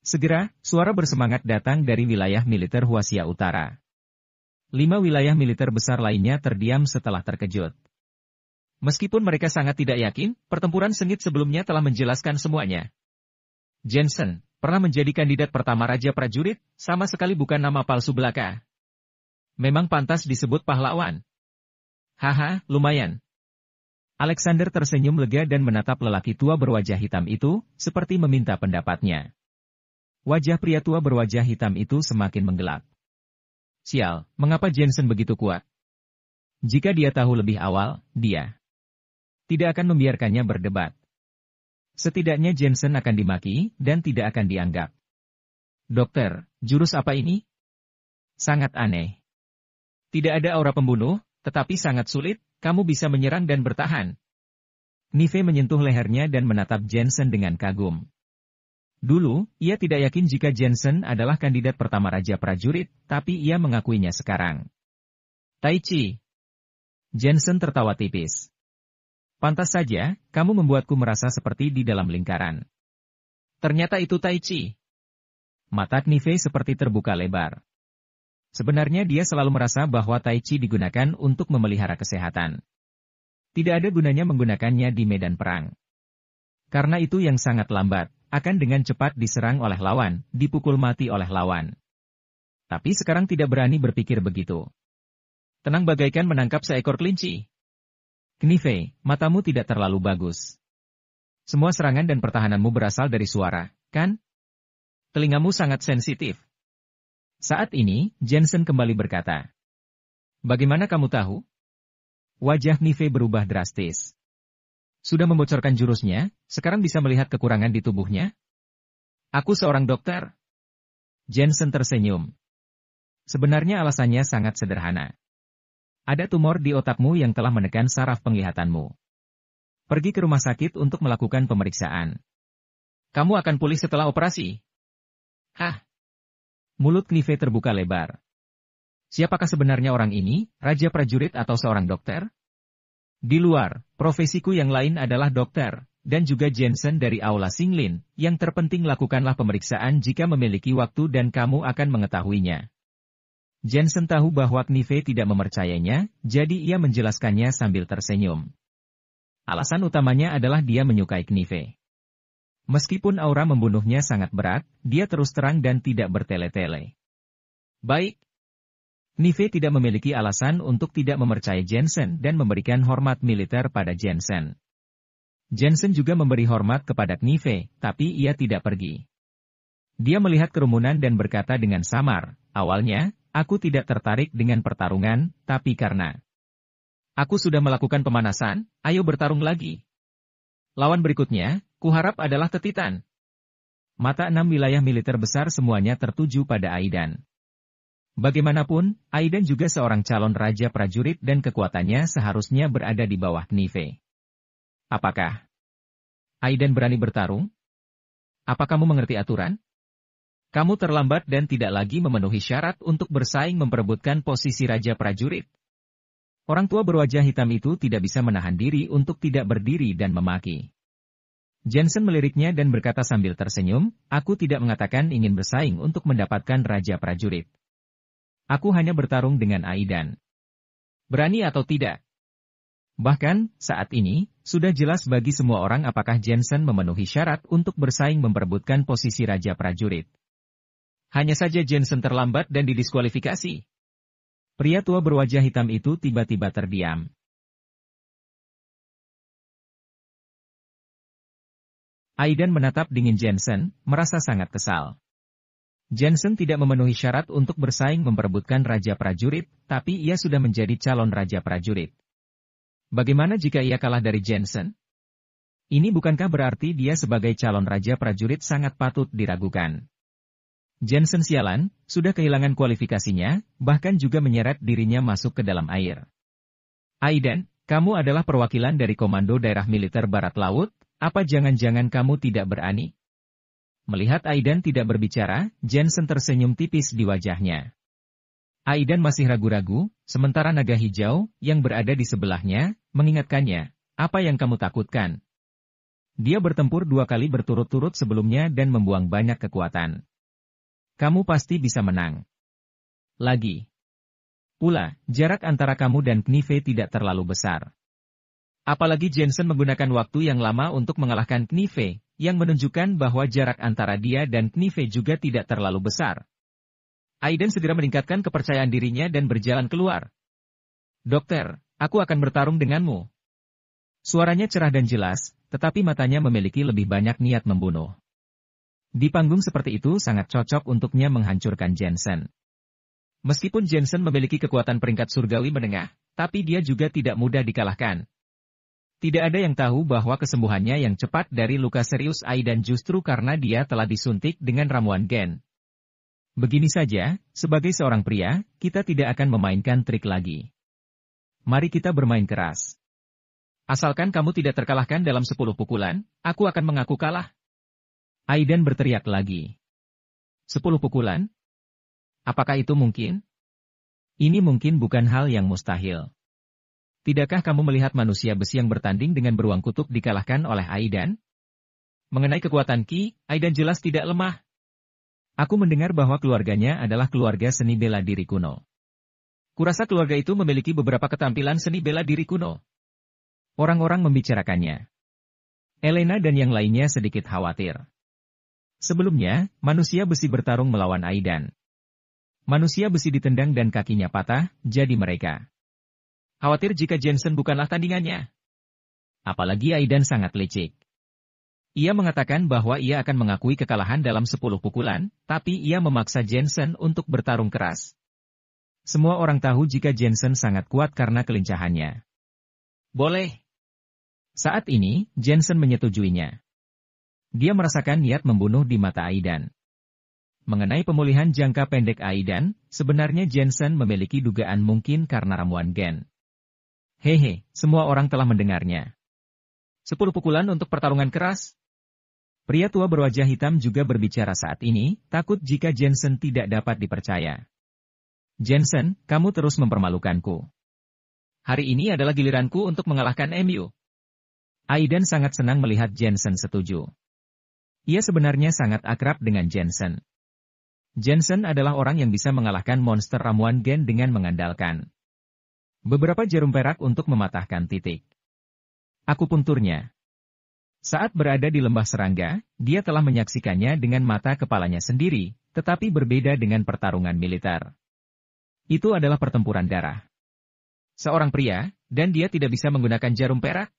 Segera, suara bersemangat datang dari wilayah militer Huasia Utara. Lima wilayah militer besar lainnya terdiam setelah terkejut. Meskipun mereka sangat tidak yakin, pertempuran sengit sebelumnya telah menjelaskan semuanya. Jensen, pernah menjadi kandidat pertama Raja Prajurit, sama sekali bukan nama palsu belaka. Memang pantas disebut pahlawan. Haha, lumayan. Alexander tersenyum lega dan menatap lelaki tua berwajah hitam itu, seperti meminta pendapatnya. Wajah pria tua berwajah hitam itu semakin menggelap. Sial, mengapa Jensen begitu kuat? Jika dia tahu lebih awal, dia tidak akan membiarkannya berdebat. Setidaknya Jensen akan dimaki dan tidak akan dianggap. Dokter, jurus apa ini? Sangat aneh. Tidak ada aura pembunuh, tetapi sangat sulit, kamu bisa menyerang dan bertahan. Nive menyentuh lehernya dan menatap Jensen dengan kagum. Dulu, ia tidak yakin jika Jensen adalah kandidat pertama Raja Prajurit, tapi ia mengakuinya sekarang. Tai Chi. Jensen tertawa tipis. Pantas saja, kamu membuatku merasa seperti di dalam lingkaran. Ternyata itu Tai Chi. Mata Nifei seperti terbuka lebar. Sebenarnya dia selalu merasa bahwa Tai Chi digunakan untuk memelihara kesehatan. Tidak ada gunanya menggunakannya di medan perang. Karena itu yang sangat lambat, akan dengan cepat diserang oleh lawan, dipukul mati oleh lawan. Tapi sekarang tidak berani berpikir begitu. Tenang bagaikan menangkap seekor kelinci. Knife, matamu tidak terlalu bagus. Semua serangan dan pertahananmu berasal dari suara, kan? Telingamu sangat sensitif. Saat ini, Jensen kembali berkata. Bagaimana kamu tahu? Wajah Knife berubah drastis. Sudah membocorkan jurusnya, sekarang bisa melihat kekurangan di tubuhnya? Aku seorang dokter. Jensen tersenyum. Sebenarnya alasannya sangat sederhana. Ada tumor di otakmu yang telah menekan saraf penglihatanmu. Pergi ke rumah sakit untuk melakukan pemeriksaan. Kamu akan pulih setelah operasi. Hah? Mulut Knife terbuka lebar. Siapakah sebenarnya orang ini, raja prajurit atau seorang dokter? Di luar, profesiku yang lain adalah dokter, dan juga Jensen dari Aula Singlin, yang terpenting lakukanlah pemeriksaan jika memiliki waktu dan kamu akan mengetahuinya. Jensen tahu bahwa Nive tidak memercayainya, jadi ia menjelaskannya sambil tersenyum. Alasan utamanya adalah dia menyukai Nive. Meskipun aura membunuhnya sangat berat, dia terus terang dan tidak bertele-tele. Baik. Nive tidak memiliki alasan untuk tidak mempercayai Jensen dan memberikan hormat militer pada Jensen. Jensen juga memberi hormat kepada Nive, tapi ia tidak pergi. Dia melihat kerumunan dan berkata dengan samar, awalnya, Aku tidak tertarik dengan pertarungan, tapi karena aku sudah melakukan pemanasan, ayo bertarung lagi. Lawan berikutnya, kuharap adalah Tetitan. Mata enam wilayah militer besar semuanya tertuju pada Aidan. Bagaimanapun, Aidan juga seorang calon raja prajurit dan kekuatannya seharusnya berada di bawah Nive. Apakah Aidan berani bertarung? Apa kamu mengerti aturan? Kamu terlambat dan tidak lagi memenuhi syarat untuk bersaing memperebutkan posisi raja prajurit. Orang tua berwajah hitam itu tidak bisa menahan diri untuk tidak berdiri dan memaki. Jensen meliriknya dan berkata sambil tersenyum, aku tidak mengatakan ingin bersaing untuk mendapatkan raja prajurit. Aku hanya bertarung dengan Aidan. Berani atau tidak? Bahkan, saat ini, sudah jelas bagi semua orang apakah Jensen memenuhi syarat untuk bersaing memperebutkan posisi raja prajurit. Hanya saja Jensen terlambat dan didiskualifikasi. Pria tua berwajah hitam itu tiba-tiba terdiam. Aidan menatap dingin Jensen, merasa sangat kesal. Jensen tidak memenuhi syarat untuk bersaing memperebutkan Raja Prajurit, tapi ia sudah menjadi calon Raja Prajurit. Bagaimana jika ia kalah dari Jensen? Ini bukankah berarti dia sebagai calon Raja Prajurit sangat patut diragukan? Jensen sialan, sudah kehilangan kualifikasinya, bahkan juga menyeret dirinya masuk ke dalam air. Aiden, kamu adalah perwakilan dari Komando Daerah Militer Barat Laut, apa jangan-jangan kamu tidak berani? Melihat Aidan tidak berbicara, Jensen tersenyum tipis di wajahnya. Aidan masih ragu-ragu, sementara naga hijau, yang berada di sebelahnya, mengingatkannya, apa yang kamu takutkan? Dia bertempur dua kali berturut-turut sebelumnya dan membuang banyak kekuatan. Kamu pasti bisa menang. Lagi. Pula, jarak antara kamu dan Knive tidak terlalu besar. Apalagi Jensen menggunakan waktu yang lama untuk mengalahkan Knive, yang menunjukkan bahwa jarak antara dia dan Knive juga tidak terlalu besar. Aiden segera meningkatkan kepercayaan dirinya dan berjalan keluar. Dokter, aku akan bertarung denganmu. Suaranya cerah dan jelas, tetapi matanya memiliki lebih banyak niat membunuh. Di panggung seperti itu sangat cocok untuknya menghancurkan Jensen. Meskipun Jensen memiliki kekuatan peringkat surgawi menengah, tapi dia juga tidak mudah dikalahkan. Tidak ada yang tahu bahwa kesembuhannya yang cepat dari luka serius Aidan justru karena dia telah disuntik dengan ramuan gen. Begini saja, sebagai seorang pria, kita tidak akan memainkan trik lagi. Mari kita bermain keras. Asalkan kamu tidak terkalahkan dalam 10 pukulan, aku akan mengaku kalah. Aiden berteriak lagi. Sepuluh pukulan? Apakah itu mungkin? Ini mungkin bukan hal yang mustahil. Tidakkah kamu melihat manusia besi yang bertanding dengan beruang kutub dikalahkan oleh Aidan? Mengenai kekuatan Ki, Aidan jelas tidak lemah. Aku mendengar bahwa keluarganya adalah keluarga seni bela diri kuno. Kurasa keluarga itu memiliki beberapa ketampilan seni bela diri kuno. Orang-orang membicarakannya. Elena dan yang lainnya sedikit khawatir. Sebelumnya, manusia besi bertarung melawan Aidan. Manusia besi ditendang dan kakinya patah, jadi mereka. Khawatir jika Jensen bukanlah tandingannya. Apalagi Aidan sangat licik. Ia mengatakan bahwa ia akan mengakui kekalahan dalam 10 pukulan, tapi ia memaksa Jensen untuk bertarung keras. Semua orang tahu jika Jensen sangat kuat karena kelincahannya. Boleh. Saat ini, Jensen menyetujuinya. Dia merasakan niat membunuh di mata Aidan. Mengenai pemulihan jangka pendek Aidan, sebenarnya Jensen memiliki dugaan mungkin karena ramuan gen. Hehe, semua orang telah mendengarnya. Sepuluh pukulan untuk pertarungan keras? Pria tua berwajah hitam juga berbicara saat ini, takut jika Jensen tidak dapat dipercaya. Jensen, kamu terus mempermalukanku. Hari ini adalah giliranku untuk mengalahkan MU. Aidan sangat senang melihat Jensen setuju. Ia sebenarnya sangat akrab dengan Jensen. Jensen adalah orang yang bisa mengalahkan monster ramuan gen dengan mengandalkan beberapa jarum perak untuk mematahkan titik. Aku punturnya. Saat berada di lembah serangga, dia telah menyaksikannya dengan mata kepalanya sendiri, tetapi berbeda dengan pertarungan militer. Itu adalah pertempuran darah. Seorang pria, dan dia tidak bisa menggunakan jarum perak,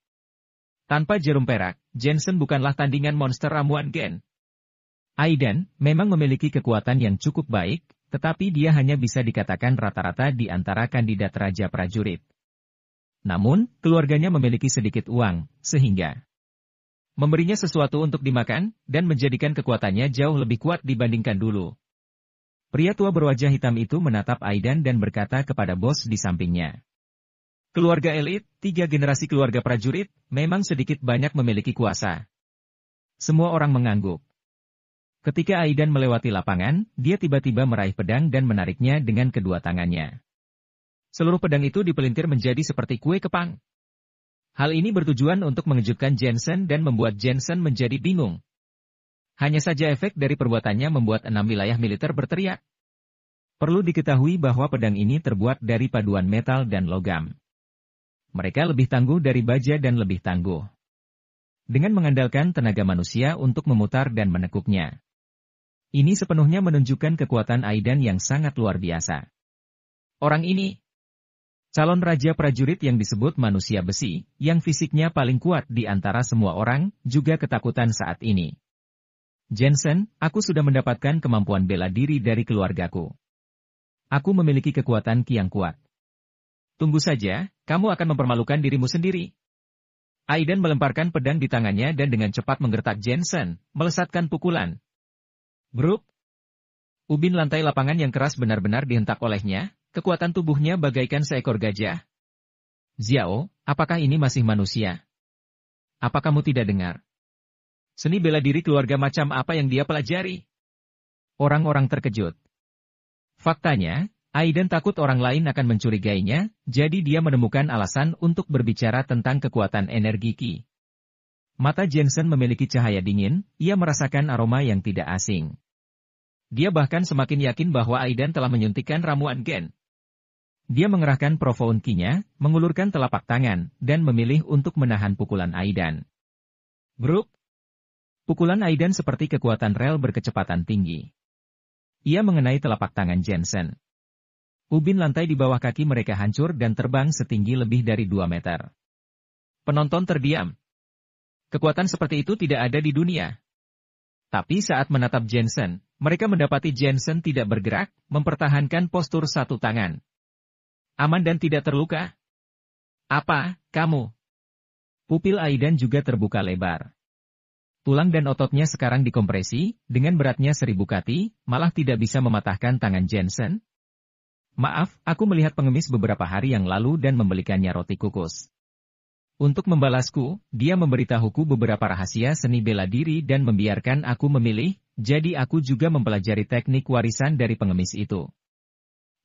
tanpa jarum perak, Jensen bukanlah tandingan monster ramuan Gen. Aidan memang memiliki kekuatan yang cukup baik, tetapi dia hanya bisa dikatakan rata-rata di antara kandidat Raja Prajurit. Namun, keluarganya memiliki sedikit uang, sehingga memberinya sesuatu untuk dimakan, dan menjadikan kekuatannya jauh lebih kuat dibandingkan dulu. Pria tua berwajah hitam itu menatap Aidan dan berkata kepada bos di sampingnya. Keluarga elit, tiga generasi keluarga prajurit, memang sedikit banyak memiliki kuasa. Semua orang mengangguk. Ketika Aidan melewati lapangan, dia tiba-tiba meraih pedang dan menariknya dengan kedua tangannya. Seluruh pedang itu dipelintir menjadi seperti kue kepang. Hal ini bertujuan untuk mengejutkan Jensen dan membuat Jensen menjadi bingung. Hanya saja efek dari perbuatannya membuat enam wilayah militer berteriak. Perlu diketahui bahwa pedang ini terbuat dari paduan metal dan logam mereka lebih tangguh dari baja dan lebih tangguh. Dengan mengandalkan tenaga manusia untuk memutar dan menekuknya. Ini sepenuhnya menunjukkan kekuatan Aidan yang sangat luar biasa. Orang ini, calon raja prajurit yang disebut manusia besi, yang fisiknya paling kuat di antara semua orang, juga ketakutan saat ini. Jensen, aku sudah mendapatkan kemampuan bela diri dari keluargaku. Aku memiliki kekuatan yang kuat. Tunggu saja, kamu akan mempermalukan dirimu sendiri. Aiden melemparkan pedang di tangannya dan dengan cepat menggertak Jensen, melesatkan pukulan. Grup. Ubin lantai lapangan yang keras benar-benar dihentak olehnya, kekuatan tubuhnya bagaikan seekor gajah. Xiao, apakah ini masih manusia? Apa kamu tidak dengar? Seni bela diri keluarga macam apa yang dia pelajari? Orang-orang terkejut. Faktanya, Aiden takut orang lain akan mencurigainya, jadi dia menemukan alasan untuk berbicara tentang kekuatan energi Ki. Mata Jensen memiliki cahaya dingin, ia merasakan aroma yang tidak asing. Dia bahkan semakin yakin bahwa Aiden telah menyuntikkan ramuan gen. Dia mengerahkan profound key-nya, mengulurkan telapak tangan, dan memilih untuk menahan pukulan Aiden. Bruk! Pukulan Aiden seperti kekuatan rel berkecepatan tinggi. Ia mengenai telapak tangan Jensen. Ubin lantai di bawah kaki mereka hancur dan terbang setinggi lebih dari 2 meter. Penonton terdiam. Kekuatan seperti itu tidak ada di dunia. Tapi saat menatap Jensen, mereka mendapati Jensen tidak bergerak, mempertahankan postur satu tangan. Aman dan tidak terluka? Apa, kamu? Pupil Aidan juga terbuka lebar. Tulang dan ototnya sekarang dikompresi, dengan beratnya seribu kati, malah tidak bisa mematahkan tangan Jensen, Maaf, aku melihat pengemis beberapa hari yang lalu dan membelikannya roti kukus. Untuk membalasku, dia memberitahuku beberapa rahasia seni bela diri dan membiarkan aku memilih, jadi aku juga mempelajari teknik warisan dari pengemis itu.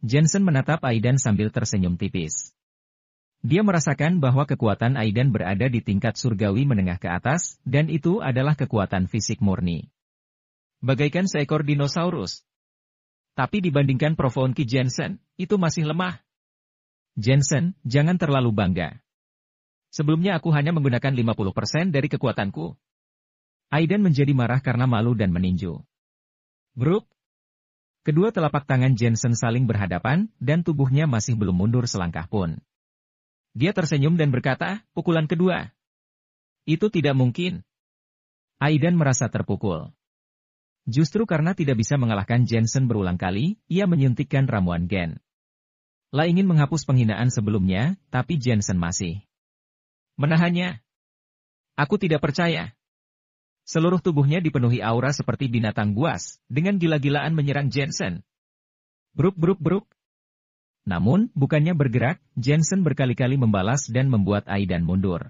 Jensen menatap Aidan sambil tersenyum tipis. Dia merasakan bahwa kekuatan Aidan berada di tingkat surgawi menengah ke atas, dan itu adalah kekuatan fisik murni. Bagaikan seekor dinosaurus, tapi dibandingkan Provonki Jensen, itu masih lemah. Jensen, jangan terlalu bangga. Sebelumnya aku hanya menggunakan 50% dari kekuatanku. Aiden menjadi marah karena malu dan meninju. Brook. Kedua telapak tangan Jensen saling berhadapan, dan tubuhnya masih belum mundur selangkah pun. Dia tersenyum dan berkata, pukulan kedua. Itu tidak mungkin. Aidan merasa terpukul. Justru karena tidak bisa mengalahkan Jensen berulang kali, ia menyuntikkan ramuan Gen. La ingin menghapus penghinaan sebelumnya, tapi Jensen masih menahannya. Aku tidak percaya. Seluruh tubuhnya dipenuhi aura seperti binatang buas, dengan gila-gilaan menyerang Jensen. Bruk bruk bruk. Namun, bukannya bergerak, Jensen berkali-kali membalas dan membuat Aidan mundur.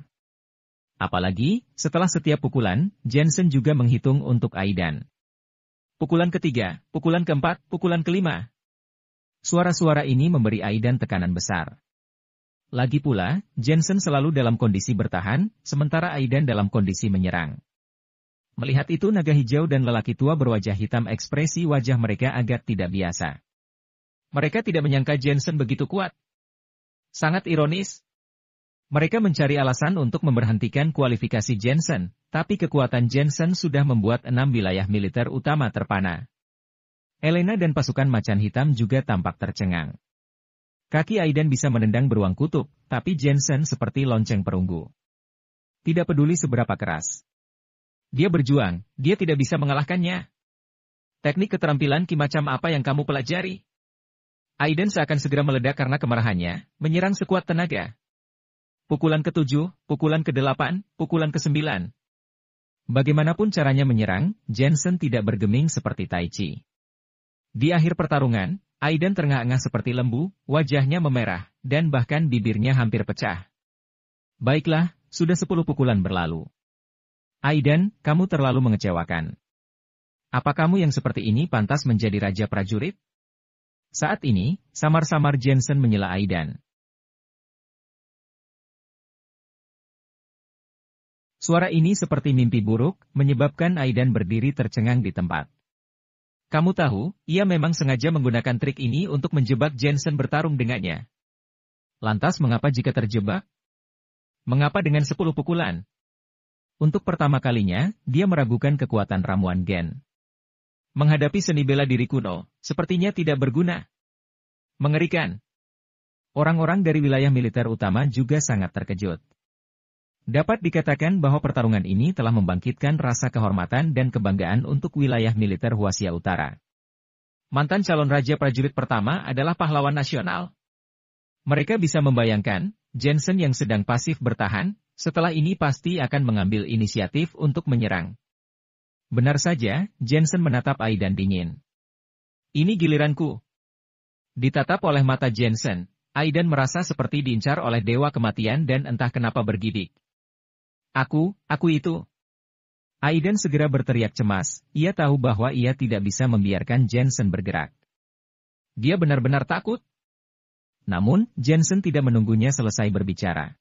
Apalagi, setelah setiap pukulan, Jensen juga menghitung untuk Aidan pukulan ketiga, pukulan keempat, pukulan kelima. Suara-suara ini memberi Aidan tekanan besar. Lagi pula, Jensen selalu dalam kondisi bertahan, sementara Aidan dalam kondisi menyerang. Melihat itu naga hijau dan lelaki tua berwajah hitam ekspresi wajah mereka agak tidak biasa. Mereka tidak menyangka Jensen begitu kuat. Sangat ironis, mereka mencari alasan untuk memberhentikan kualifikasi Jensen, tapi kekuatan Jensen sudah membuat enam wilayah militer utama terpana. Elena dan pasukan macan hitam juga tampak tercengang. Kaki Aiden bisa menendang beruang kutub, tapi Jensen seperti lonceng perunggu. Tidak peduli seberapa keras. Dia berjuang, dia tidak bisa mengalahkannya. Teknik keterampilan Ki macam apa yang kamu pelajari? Aiden seakan segera meledak karena kemarahannya, menyerang sekuat tenaga, pukulan ke-7, pukulan ke-8, pukulan ke-9. Bagaimanapun caranya menyerang, Jensen tidak bergeming seperti Tai Chi. Di akhir pertarungan, Aiden terengah-engah seperti lembu, wajahnya memerah, dan bahkan bibirnya hampir pecah. Baiklah, sudah sepuluh pukulan berlalu. Aiden, kamu terlalu mengecewakan. Apa kamu yang seperti ini pantas menjadi raja prajurit? Saat ini, samar-samar Jensen menyela Aiden. Suara ini seperti mimpi buruk, menyebabkan Aidan berdiri tercengang di tempat. Kamu tahu, ia memang sengaja menggunakan trik ini untuk menjebak Jensen bertarung dengannya. Lantas mengapa jika terjebak? Mengapa dengan sepuluh pukulan? Untuk pertama kalinya, dia meragukan kekuatan ramuan Gen. Menghadapi seni bela diri kuno, sepertinya tidak berguna. Mengerikan. Orang-orang dari wilayah militer utama juga sangat terkejut. Dapat dikatakan bahwa pertarungan ini telah membangkitkan rasa kehormatan dan kebanggaan untuk wilayah militer Huasia Utara. Mantan calon raja prajurit pertama adalah pahlawan nasional. Mereka bisa membayangkan, Jensen yang sedang pasif bertahan, setelah ini pasti akan mengambil inisiatif untuk menyerang. Benar saja, Jensen menatap Aidan dingin. Ini giliranku. Ditatap oleh mata Jensen, Aidan merasa seperti diincar oleh dewa kematian dan entah kenapa bergidik. Aku, aku itu. Aiden segera berteriak cemas, ia tahu bahwa ia tidak bisa membiarkan Jensen bergerak. Dia benar-benar takut. Namun, Jensen tidak menunggunya selesai berbicara.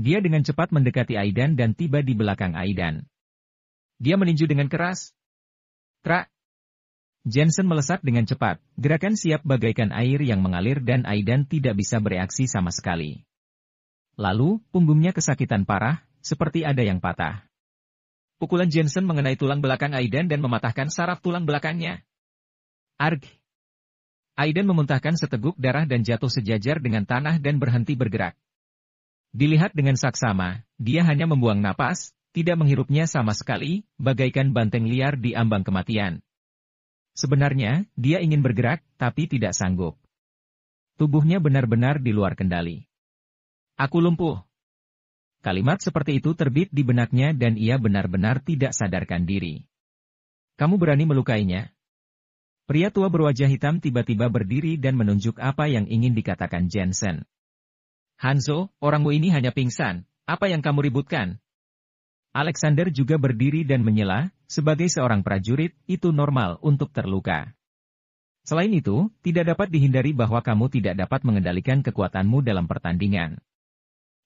Dia dengan cepat mendekati Aidan dan tiba di belakang Aidan. Dia meninju dengan keras. Tra. Jensen melesat dengan cepat, gerakan siap bagaikan air yang mengalir dan Aidan tidak bisa bereaksi sama sekali. Lalu, punggungnya kesakitan parah, seperti ada yang patah. Pukulan Jensen mengenai tulang belakang Aiden dan mematahkan saraf tulang belakangnya. Arg. Aiden memuntahkan seteguk darah dan jatuh sejajar dengan tanah dan berhenti bergerak. Dilihat dengan saksama, dia hanya membuang napas, tidak menghirupnya sama sekali, bagaikan banteng liar di ambang kematian. Sebenarnya, dia ingin bergerak, tapi tidak sanggup. Tubuhnya benar-benar di luar kendali. Aku lumpuh. Kalimat seperti itu terbit di benaknya dan ia benar-benar tidak sadarkan diri. Kamu berani melukainya? Pria tua berwajah hitam tiba-tiba berdiri dan menunjuk apa yang ingin dikatakan Jensen. Hanzo, orangmu ini hanya pingsan. Apa yang kamu ributkan? Alexander juga berdiri dan menyela, sebagai seorang prajurit, itu normal untuk terluka. Selain itu, tidak dapat dihindari bahwa kamu tidak dapat mengendalikan kekuatanmu dalam pertandingan.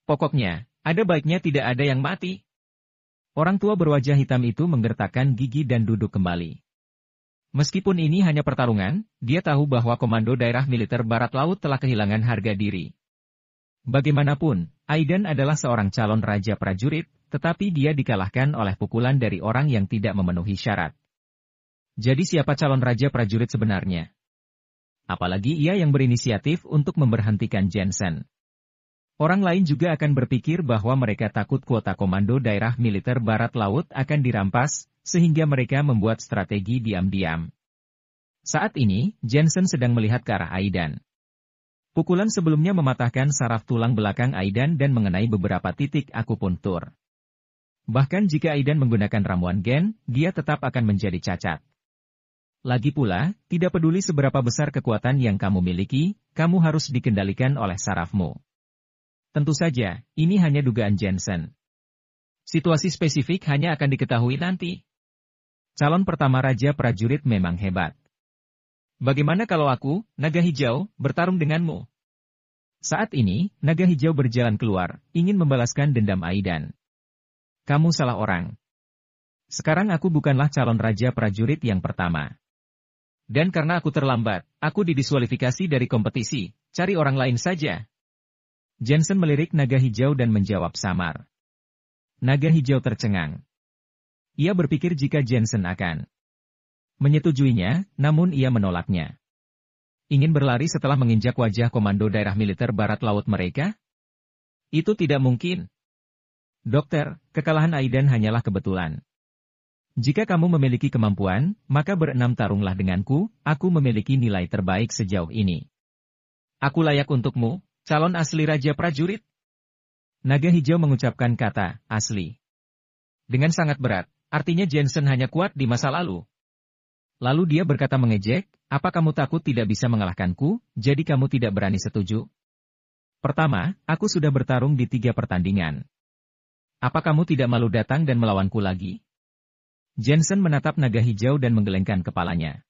Pokoknya, ada baiknya tidak ada yang mati. Orang tua berwajah hitam itu menggertakkan gigi dan duduk kembali. Meskipun ini hanya pertarungan, dia tahu bahwa Komando Daerah Militer Barat Laut telah kehilangan harga diri. Bagaimanapun, Aiden adalah seorang calon raja prajurit, tetapi dia dikalahkan oleh pukulan dari orang yang tidak memenuhi syarat. Jadi siapa calon raja prajurit sebenarnya? Apalagi ia yang berinisiatif untuk memberhentikan Jensen. Orang lain juga akan berpikir bahwa mereka takut kuota komando daerah militer barat laut akan dirampas, sehingga mereka membuat strategi diam-diam. Saat ini, Jensen sedang melihat ke arah Aidan. Pukulan sebelumnya mematahkan saraf tulang belakang Aidan dan mengenai beberapa titik akupuntur. Bahkan jika Aidan menggunakan ramuan gen, dia tetap akan menjadi cacat. Lagi pula, tidak peduli seberapa besar kekuatan yang kamu miliki, kamu harus dikendalikan oleh sarafmu. Tentu saja, ini hanya dugaan Jensen. Situasi spesifik hanya akan diketahui nanti. Calon pertama Raja Prajurit memang hebat. Bagaimana kalau aku, naga hijau, bertarung denganmu? Saat ini, naga hijau berjalan keluar, ingin membalaskan dendam Aidan. Kamu salah orang. Sekarang aku bukanlah calon Raja Prajurit yang pertama. Dan karena aku terlambat, aku didiskualifikasi dari kompetisi, cari orang lain saja, Jensen melirik naga hijau dan menjawab samar. Naga hijau tercengang. Ia berpikir jika Jensen akan menyetujuinya, namun ia menolaknya. Ingin berlari setelah menginjak wajah komando daerah militer barat laut mereka? Itu tidak mungkin. Dokter, kekalahan Aiden hanyalah kebetulan. Jika kamu memiliki kemampuan, maka berenam tarunglah denganku, aku memiliki nilai terbaik sejauh ini. Aku layak untukmu, Calon asli Raja Prajurit? Naga Hijau mengucapkan kata, asli. Dengan sangat berat, artinya Jensen hanya kuat di masa lalu. Lalu dia berkata mengejek, apa kamu takut tidak bisa mengalahkanku, jadi kamu tidak berani setuju? Pertama, aku sudah bertarung di tiga pertandingan. Apa kamu tidak malu datang dan melawanku lagi? Jensen menatap naga hijau dan menggelengkan kepalanya.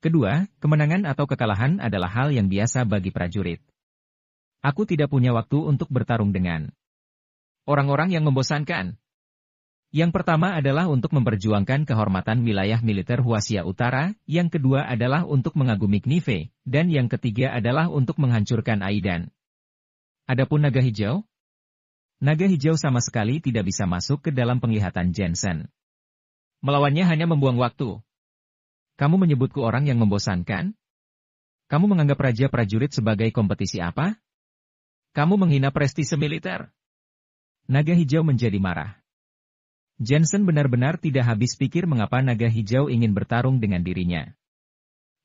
Kedua, kemenangan atau kekalahan adalah hal yang biasa bagi prajurit. Aku tidak punya waktu untuk bertarung dengan orang-orang yang membosankan. Yang pertama adalah untuk memperjuangkan kehormatan wilayah militer Huasia Utara, yang kedua adalah untuk mengagumi Knife, dan yang ketiga adalah untuk menghancurkan Aidan. Adapun naga hijau? Naga hijau sama sekali tidak bisa masuk ke dalam penglihatan Jensen. Melawannya hanya membuang waktu. Kamu menyebutku orang yang membosankan? Kamu menganggap Raja Prajurit sebagai kompetisi apa? Kamu menghina prestise militer. Naga hijau menjadi marah. Jensen benar-benar tidak habis pikir mengapa naga hijau ingin bertarung dengan dirinya.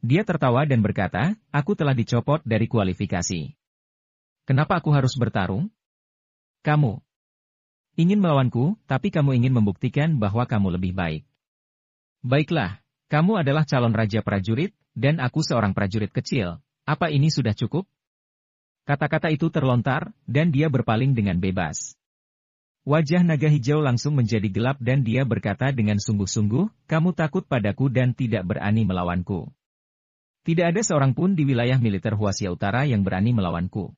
Dia tertawa dan berkata, aku telah dicopot dari kualifikasi. Kenapa aku harus bertarung? Kamu ingin melawanku, tapi kamu ingin membuktikan bahwa kamu lebih baik. Baiklah, kamu adalah calon raja prajurit, dan aku seorang prajurit kecil. Apa ini sudah cukup? Kata-kata itu terlontar, dan dia berpaling dengan bebas. Wajah naga hijau langsung menjadi gelap dan dia berkata dengan sungguh-sungguh, kamu takut padaku dan tidak berani melawanku. Tidak ada seorang pun di wilayah militer Huasia Utara yang berani melawanku.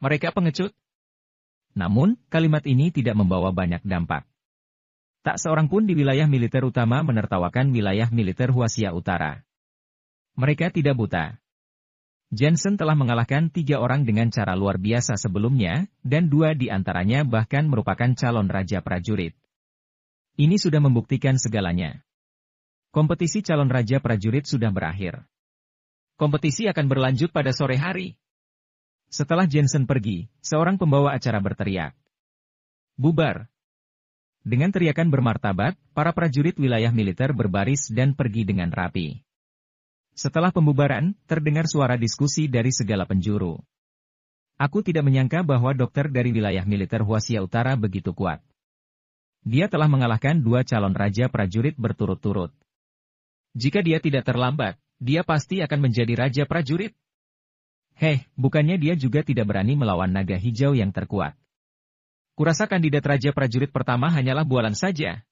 Mereka pengecut. Namun, kalimat ini tidak membawa banyak dampak. Tak seorang pun di wilayah militer utama menertawakan wilayah militer Huasia Utara. Mereka tidak buta. Jensen telah mengalahkan tiga orang dengan cara luar biasa sebelumnya, dan dua di antaranya bahkan merupakan calon raja prajurit. Ini sudah membuktikan segalanya. Kompetisi calon raja prajurit sudah berakhir. Kompetisi akan berlanjut pada sore hari. Setelah Jensen pergi, seorang pembawa acara berteriak. Bubar! Dengan teriakan bermartabat, para prajurit wilayah militer berbaris dan pergi dengan rapi. Setelah pembubaran, terdengar suara diskusi dari segala penjuru. Aku tidak menyangka bahwa dokter dari wilayah militer Huasia Utara begitu kuat. Dia telah mengalahkan dua calon raja prajurit berturut-turut. Jika dia tidak terlambat, dia pasti akan menjadi raja prajurit. Heh, bukannya dia juga tidak berani melawan naga hijau yang terkuat. Kurasa kandidat raja prajurit pertama hanyalah bualan saja,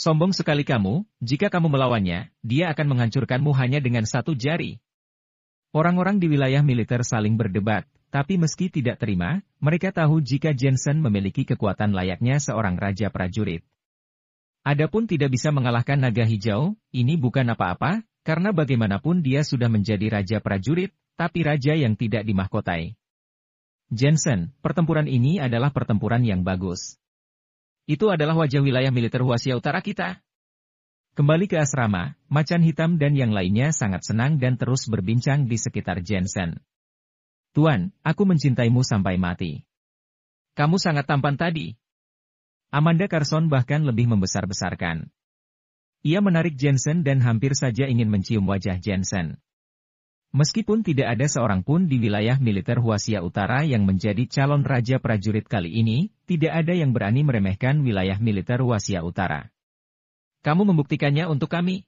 Sombong sekali kamu, jika kamu melawannya, dia akan menghancurkanmu hanya dengan satu jari. Orang-orang di wilayah militer saling berdebat, tapi meski tidak terima, mereka tahu jika Jensen memiliki kekuatan layaknya seorang raja prajurit. Adapun tidak bisa mengalahkan naga hijau, ini bukan apa-apa, karena bagaimanapun dia sudah menjadi raja prajurit, tapi raja yang tidak dimahkotai. Jensen, pertempuran ini adalah pertempuran yang bagus. Itu adalah wajah wilayah militer Huasia Utara kita. Kembali ke asrama, macan hitam dan yang lainnya sangat senang dan terus berbincang di sekitar Jensen. Tuan, aku mencintaimu sampai mati. Kamu sangat tampan tadi. Amanda Carson bahkan lebih membesar-besarkan. Ia menarik Jensen dan hampir saja ingin mencium wajah Jensen. Meskipun tidak ada seorang pun di wilayah militer Huasia Utara yang menjadi calon raja prajurit kali ini, tidak ada yang berani meremehkan wilayah militer Huasia Utara. Kamu membuktikannya untuk kami?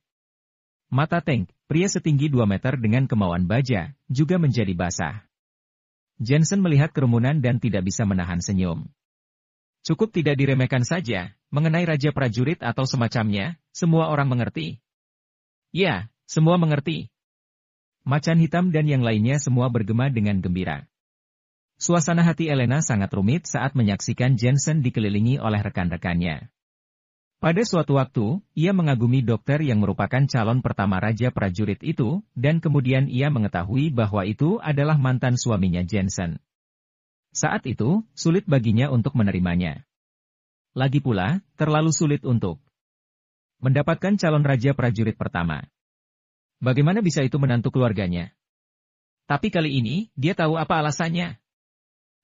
Mata Tank, pria setinggi 2 meter dengan kemauan baja, juga menjadi basah. Jensen melihat kerumunan dan tidak bisa menahan senyum. Cukup tidak diremehkan saja, mengenai raja prajurit atau semacamnya, semua orang mengerti. Ya, semua mengerti, Macan hitam dan yang lainnya semua bergema dengan gembira. Suasana hati Elena sangat rumit saat menyaksikan Jensen dikelilingi oleh rekan-rekannya. Pada suatu waktu, ia mengagumi dokter yang merupakan calon pertama Raja Prajurit itu, dan kemudian ia mengetahui bahwa itu adalah mantan suaminya Jensen. Saat itu, sulit baginya untuk menerimanya. Lagi pula, terlalu sulit untuk mendapatkan calon raja prajurit pertama. Bagaimana bisa itu menantu keluarganya? Tapi kali ini, dia tahu apa alasannya.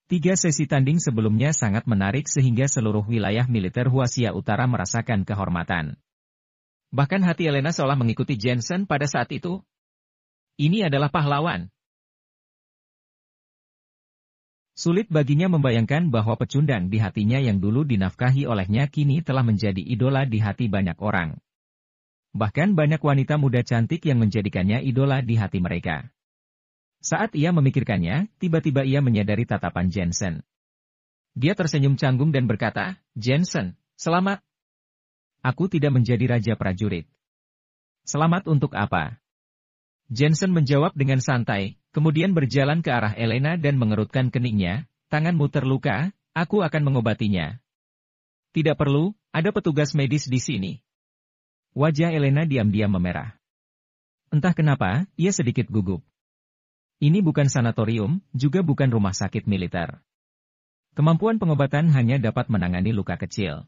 Tiga sesi tanding sebelumnya sangat menarik sehingga seluruh wilayah militer Huasia Utara merasakan kehormatan. Bahkan hati Elena seolah mengikuti Jensen pada saat itu. Ini adalah pahlawan. Sulit baginya membayangkan bahwa pecundang di hatinya yang dulu dinafkahi olehnya kini telah menjadi idola di hati banyak orang. Bahkan banyak wanita muda cantik yang menjadikannya idola di hati mereka. Saat ia memikirkannya, tiba-tiba ia menyadari tatapan Jensen. Dia tersenyum canggung dan berkata, Jensen, selamat. Aku tidak menjadi raja prajurit. Selamat untuk apa? Jensen menjawab dengan santai, kemudian berjalan ke arah Elena dan mengerutkan keningnya, tanganmu terluka, aku akan mengobatinya. Tidak perlu, ada petugas medis di sini. Wajah Elena diam-diam memerah. Entah kenapa, ia sedikit gugup. Ini bukan sanatorium, juga bukan rumah sakit militer. Kemampuan pengobatan hanya dapat menangani luka kecil.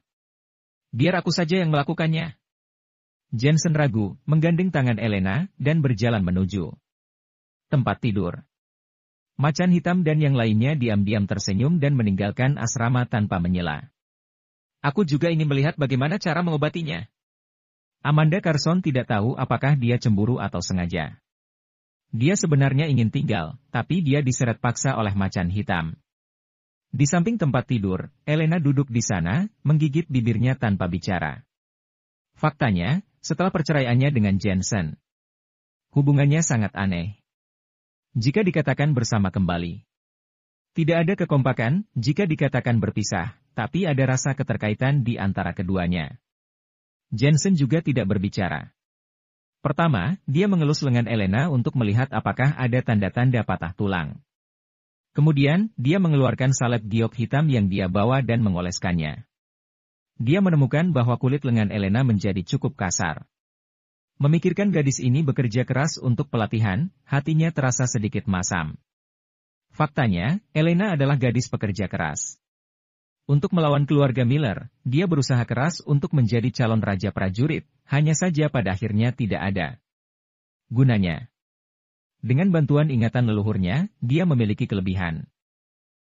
Biar aku saja yang melakukannya. Jensen ragu, menggandeng tangan Elena, dan berjalan menuju tempat tidur. Macan hitam dan yang lainnya diam-diam tersenyum dan meninggalkan asrama tanpa menyela. Aku juga ingin melihat bagaimana cara mengobatinya. Amanda Carson tidak tahu apakah dia cemburu atau sengaja. Dia sebenarnya ingin tinggal, tapi dia diseret paksa oleh macan hitam. Di samping tempat tidur, Elena duduk di sana, menggigit bibirnya tanpa bicara. Faktanya, setelah perceraiannya dengan Jensen, hubungannya sangat aneh. Jika dikatakan bersama kembali, tidak ada kekompakan jika dikatakan berpisah, tapi ada rasa keterkaitan di antara keduanya. Jensen juga tidak berbicara. Pertama, dia mengelus lengan Elena untuk melihat apakah ada tanda-tanda patah tulang. Kemudian, dia mengeluarkan salep giok hitam yang dia bawa dan mengoleskannya. Dia menemukan bahwa kulit lengan Elena menjadi cukup kasar. Memikirkan gadis ini bekerja keras untuk pelatihan, hatinya terasa sedikit masam. Faktanya, Elena adalah gadis pekerja keras. Untuk melawan keluarga Miller, dia berusaha keras untuk menjadi calon raja prajurit, hanya saja pada akhirnya tidak ada gunanya. Dengan bantuan ingatan leluhurnya, dia memiliki kelebihan.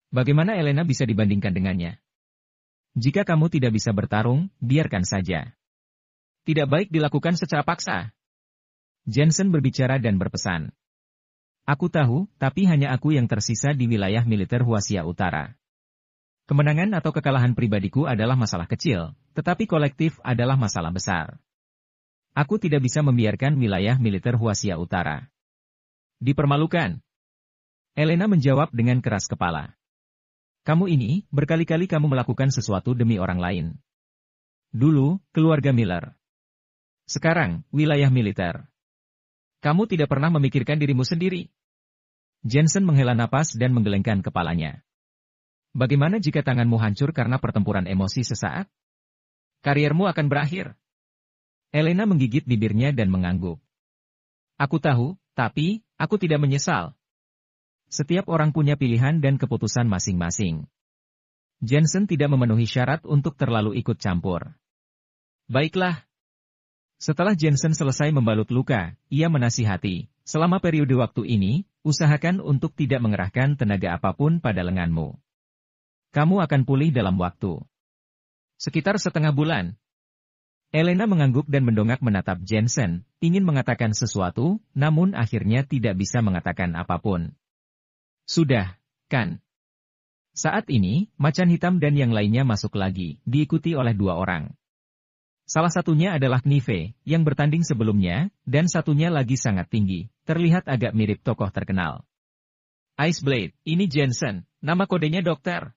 Bagaimana Elena bisa dibandingkan dengannya? Jika kamu tidak bisa bertarung, biarkan saja. Tidak baik dilakukan secara paksa. Jensen berbicara dan berpesan. Aku tahu, tapi hanya aku yang tersisa di wilayah militer Huasia Utara. Kemenangan atau kekalahan pribadiku adalah masalah kecil, tetapi kolektif adalah masalah besar. Aku tidak bisa membiarkan wilayah militer Huasia Utara. Dipermalukan. Elena menjawab dengan keras kepala. Kamu ini, berkali-kali kamu melakukan sesuatu demi orang lain. Dulu, keluarga Miller. Sekarang, wilayah militer. Kamu tidak pernah memikirkan dirimu sendiri. Jensen menghela napas dan menggelengkan kepalanya. Bagaimana jika tanganmu hancur karena pertempuran emosi sesaat? Kariermu akan berakhir. Elena menggigit bibirnya dan mengangguk. Aku tahu, tapi, aku tidak menyesal. Setiap orang punya pilihan dan keputusan masing-masing. Jensen tidak memenuhi syarat untuk terlalu ikut campur. Baiklah. Setelah Jensen selesai membalut luka, ia menasihati, selama periode waktu ini, usahakan untuk tidak mengerahkan tenaga apapun pada lenganmu. Kamu akan pulih dalam waktu. Sekitar setengah bulan. Elena mengangguk dan mendongak menatap Jensen, ingin mengatakan sesuatu, namun akhirnya tidak bisa mengatakan apapun. Sudah, kan? Saat ini, macan hitam dan yang lainnya masuk lagi, diikuti oleh dua orang. Salah satunya adalah Nive, yang bertanding sebelumnya, dan satunya lagi sangat tinggi, terlihat agak mirip tokoh terkenal. Ice Blade, ini Jensen, nama kodenya dokter.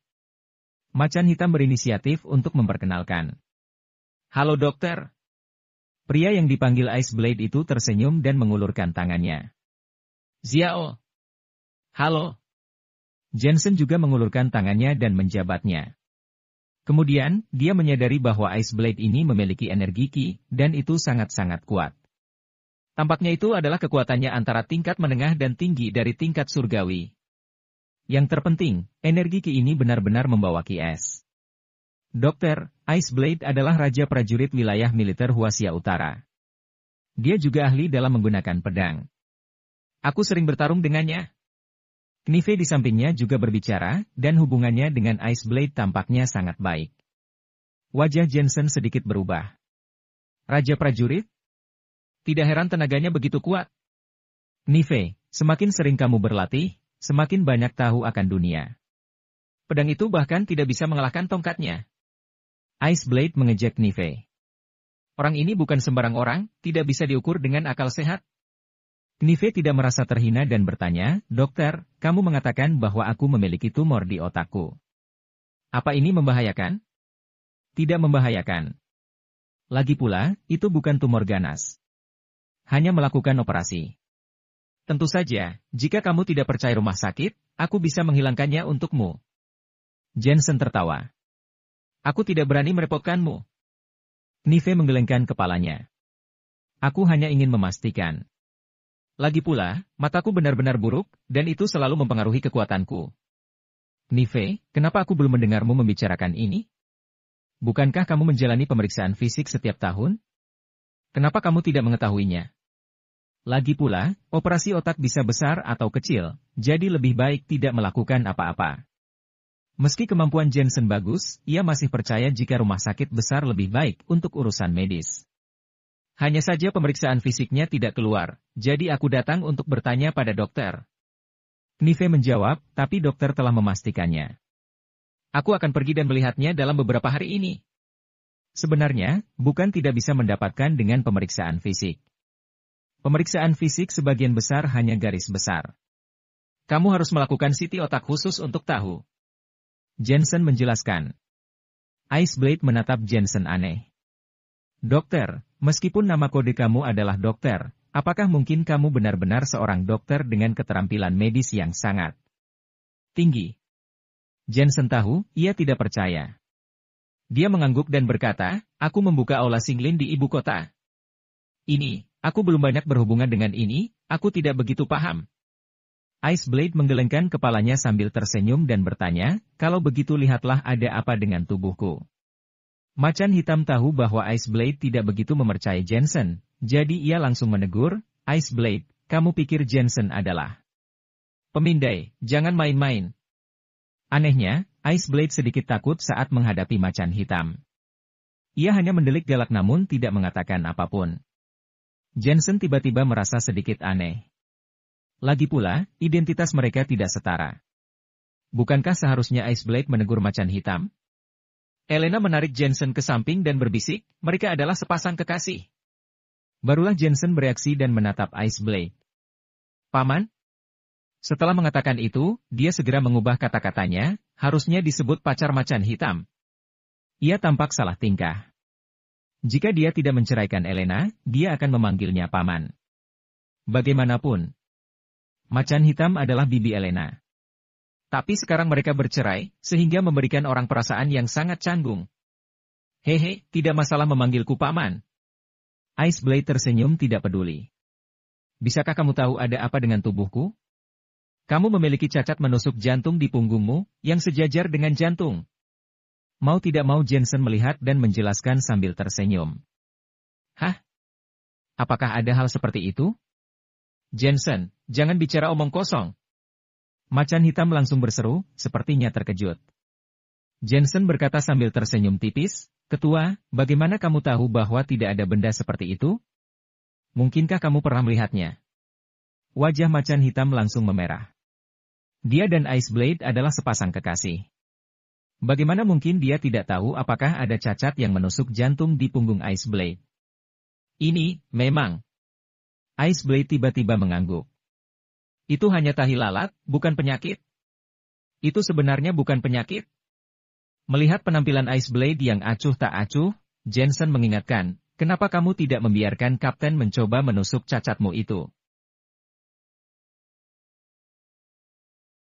Macan hitam berinisiatif untuk memperkenalkan. Halo dokter. Pria yang dipanggil Ice Blade itu tersenyum dan mengulurkan tangannya. Ziao. Halo. Jensen juga mengulurkan tangannya dan menjabatnya. Kemudian, dia menyadari bahwa Ice Blade ini memiliki energi Ki, dan itu sangat-sangat kuat. Tampaknya itu adalah kekuatannya antara tingkat menengah dan tinggi dari tingkat surgawi, yang terpenting, energi Ki ini benar-benar membawa Ki es. Dokter, Ice Blade adalah raja prajurit wilayah militer Huasia Utara. Dia juga ahli dalam menggunakan pedang. Aku sering bertarung dengannya. Knife di sampingnya juga berbicara, dan hubungannya dengan Ice Blade tampaknya sangat baik. Wajah Jensen sedikit berubah. Raja prajurit? Tidak heran tenaganya begitu kuat. Nive, semakin sering kamu berlatih, semakin banyak tahu akan dunia. Pedang itu bahkan tidak bisa mengalahkan tongkatnya. Ice Blade mengejek Nive. Orang ini bukan sembarang orang, tidak bisa diukur dengan akal sehat. Nive tidak merasa terhina dan bertanya, Dokter, kamu mengatakan bahwa aku memiliki tumor di otakku. Apa ini membahayakan? Tidak membahayakan. Lagi pula, itu bukan tumor ganas. Hanya melakukan operasi. Tentu saja, jika kamu tidak percaya rumah sakit, aku bisa menghilangkannya untukmu. Jensen tertawa. Aku tidak berani merepotkanmu. Nive menggelengkan kepalanya. Aku hanya ingin memastikan. Lagi pula, mataku benar-benar buruk, dan itu selalu mempengaruhi kekuatanku. Nive, kenapa aku belum mendengarmu membicarakan ini? Bukankah kamu menjalani pemeriksaan fisik setiap tahun? Kenapa kamu tidak mengetahuinya? Lagi pula, operasi otak bisa besar atau kecil, jadi lebih baik tidak melakukan apa-apa. Meski kemampuan Jensen bagus, ia masih percaya jika rumah sakit besar lebih baik untuk urusan medis. Hanya saja pemeriksaan fisiknya tidak keluar, jadi aku datang untuk bertanya pada dokter. Nive menjawab, tapi dokter telah memastikannya. Aku akan pergi dan melihatnya dalam beberapa hari ini. Sebenarnya, bukan tidak bisa mendapatkan dengan pemeriksaan fisik. Pemeriksaan fisik sebagian besar hanya garis besar. Kamu harus melakukan CT otak khusus untuk tahu. Jensen menjelaskan. Iceblade menatap Jensen aneh. Dokter, meskipun nama kode kamu adalah dokter, apakah mungkin kamu benar-benar seorang dokter dengan keterampilan medis yang sangat tinggi? Jensen tahu, ia tidak percaya. Dia mengangguk dan berkata, aku membuka aula Singlin di ibu kota. Ini. Aku belum banyak berhubungan dengan ini, aku tidak begitu paham. Ice Blade menggelengkan kepalanya sambil tersenyum dan bertanya, kalau begitu lihatlah ada apa dengan tubuhku. Macan hitam tahu bahwa Ice Blade tidak begitu memercayai Jensen, jadi ia langsung menegur, Ice Blade, kamu pikir Jensen adalah pemindai, jangan main-main. Anehnya, Ice Blade sedikit takut saat menghadapi macan hitam. Ia hanya mendelik galak namun tidak mengatakan apapun. Jensen tiba-tiba merasa sedikit aneh. Lagi pula, identitas mereka tidak setara. Bukankah seharusnya Iceblade menegur macan hitam? Elena menarik Jensen ke samping dan berbisik, mereka adalah sepasang kekasih. Barulah Jensen bereaksi dan menatap Iceblade. Paman? Setelah mengatakan itu, dia segera mengubah kata-katanya, harusnya disebut pacar macan hitam. Ia tampak salah tingkah. Jika dia tidak menceraikan Elena, dia akan memanggilnya paman. Bagaimanapun, macan hitam adalah bibi Elena. Tapi sekarang mereka bercerai, sehingga memberikan orang perasaan yang sangat canggung. Hehe, tidak masalah memanggilku paman. Iceblade tersenyum tidak peduli. Bisakah kamu tahu ada apa dengan tubuhku? Kamu memiliki cacat menusuk jantung di punggungmu, yang sejajar dengan jantung. Mau tidak mau Jensen melihat dan menjelaskan sambil tersenyum. Hah? Apakah ada hal seperti itu? Jensen, jangan bicara omong kosong. Macan hitam langsung berseru, sepertinya terkejut. Jensen berkata sambil tersenyum tipis, Ketua, bagaimana kamu tahu bahwa tidak ada benda seperti itu? Mungkinkah kamu pernah melihatnya? Wajah macan hitam langsung memerah. Dia dan Iceblade adalah sepasang kekasih. Bagaimana mungkin dia tidak tahu apakah ada cacat yang menusuk jantung di punggung Iceblade? Ini, memang. Iceblade tiba-tiba mengangguk. Itu hanya tahi lalat, bukan penyakit. Itu sebenarnya bukan penyakit. Melihat penampilan Iceblade yang acuh tak acuh, Jensen mengingatkan, kenapa kamu tidak membiarkan Kapten mencoba menusuk cacatmu itu?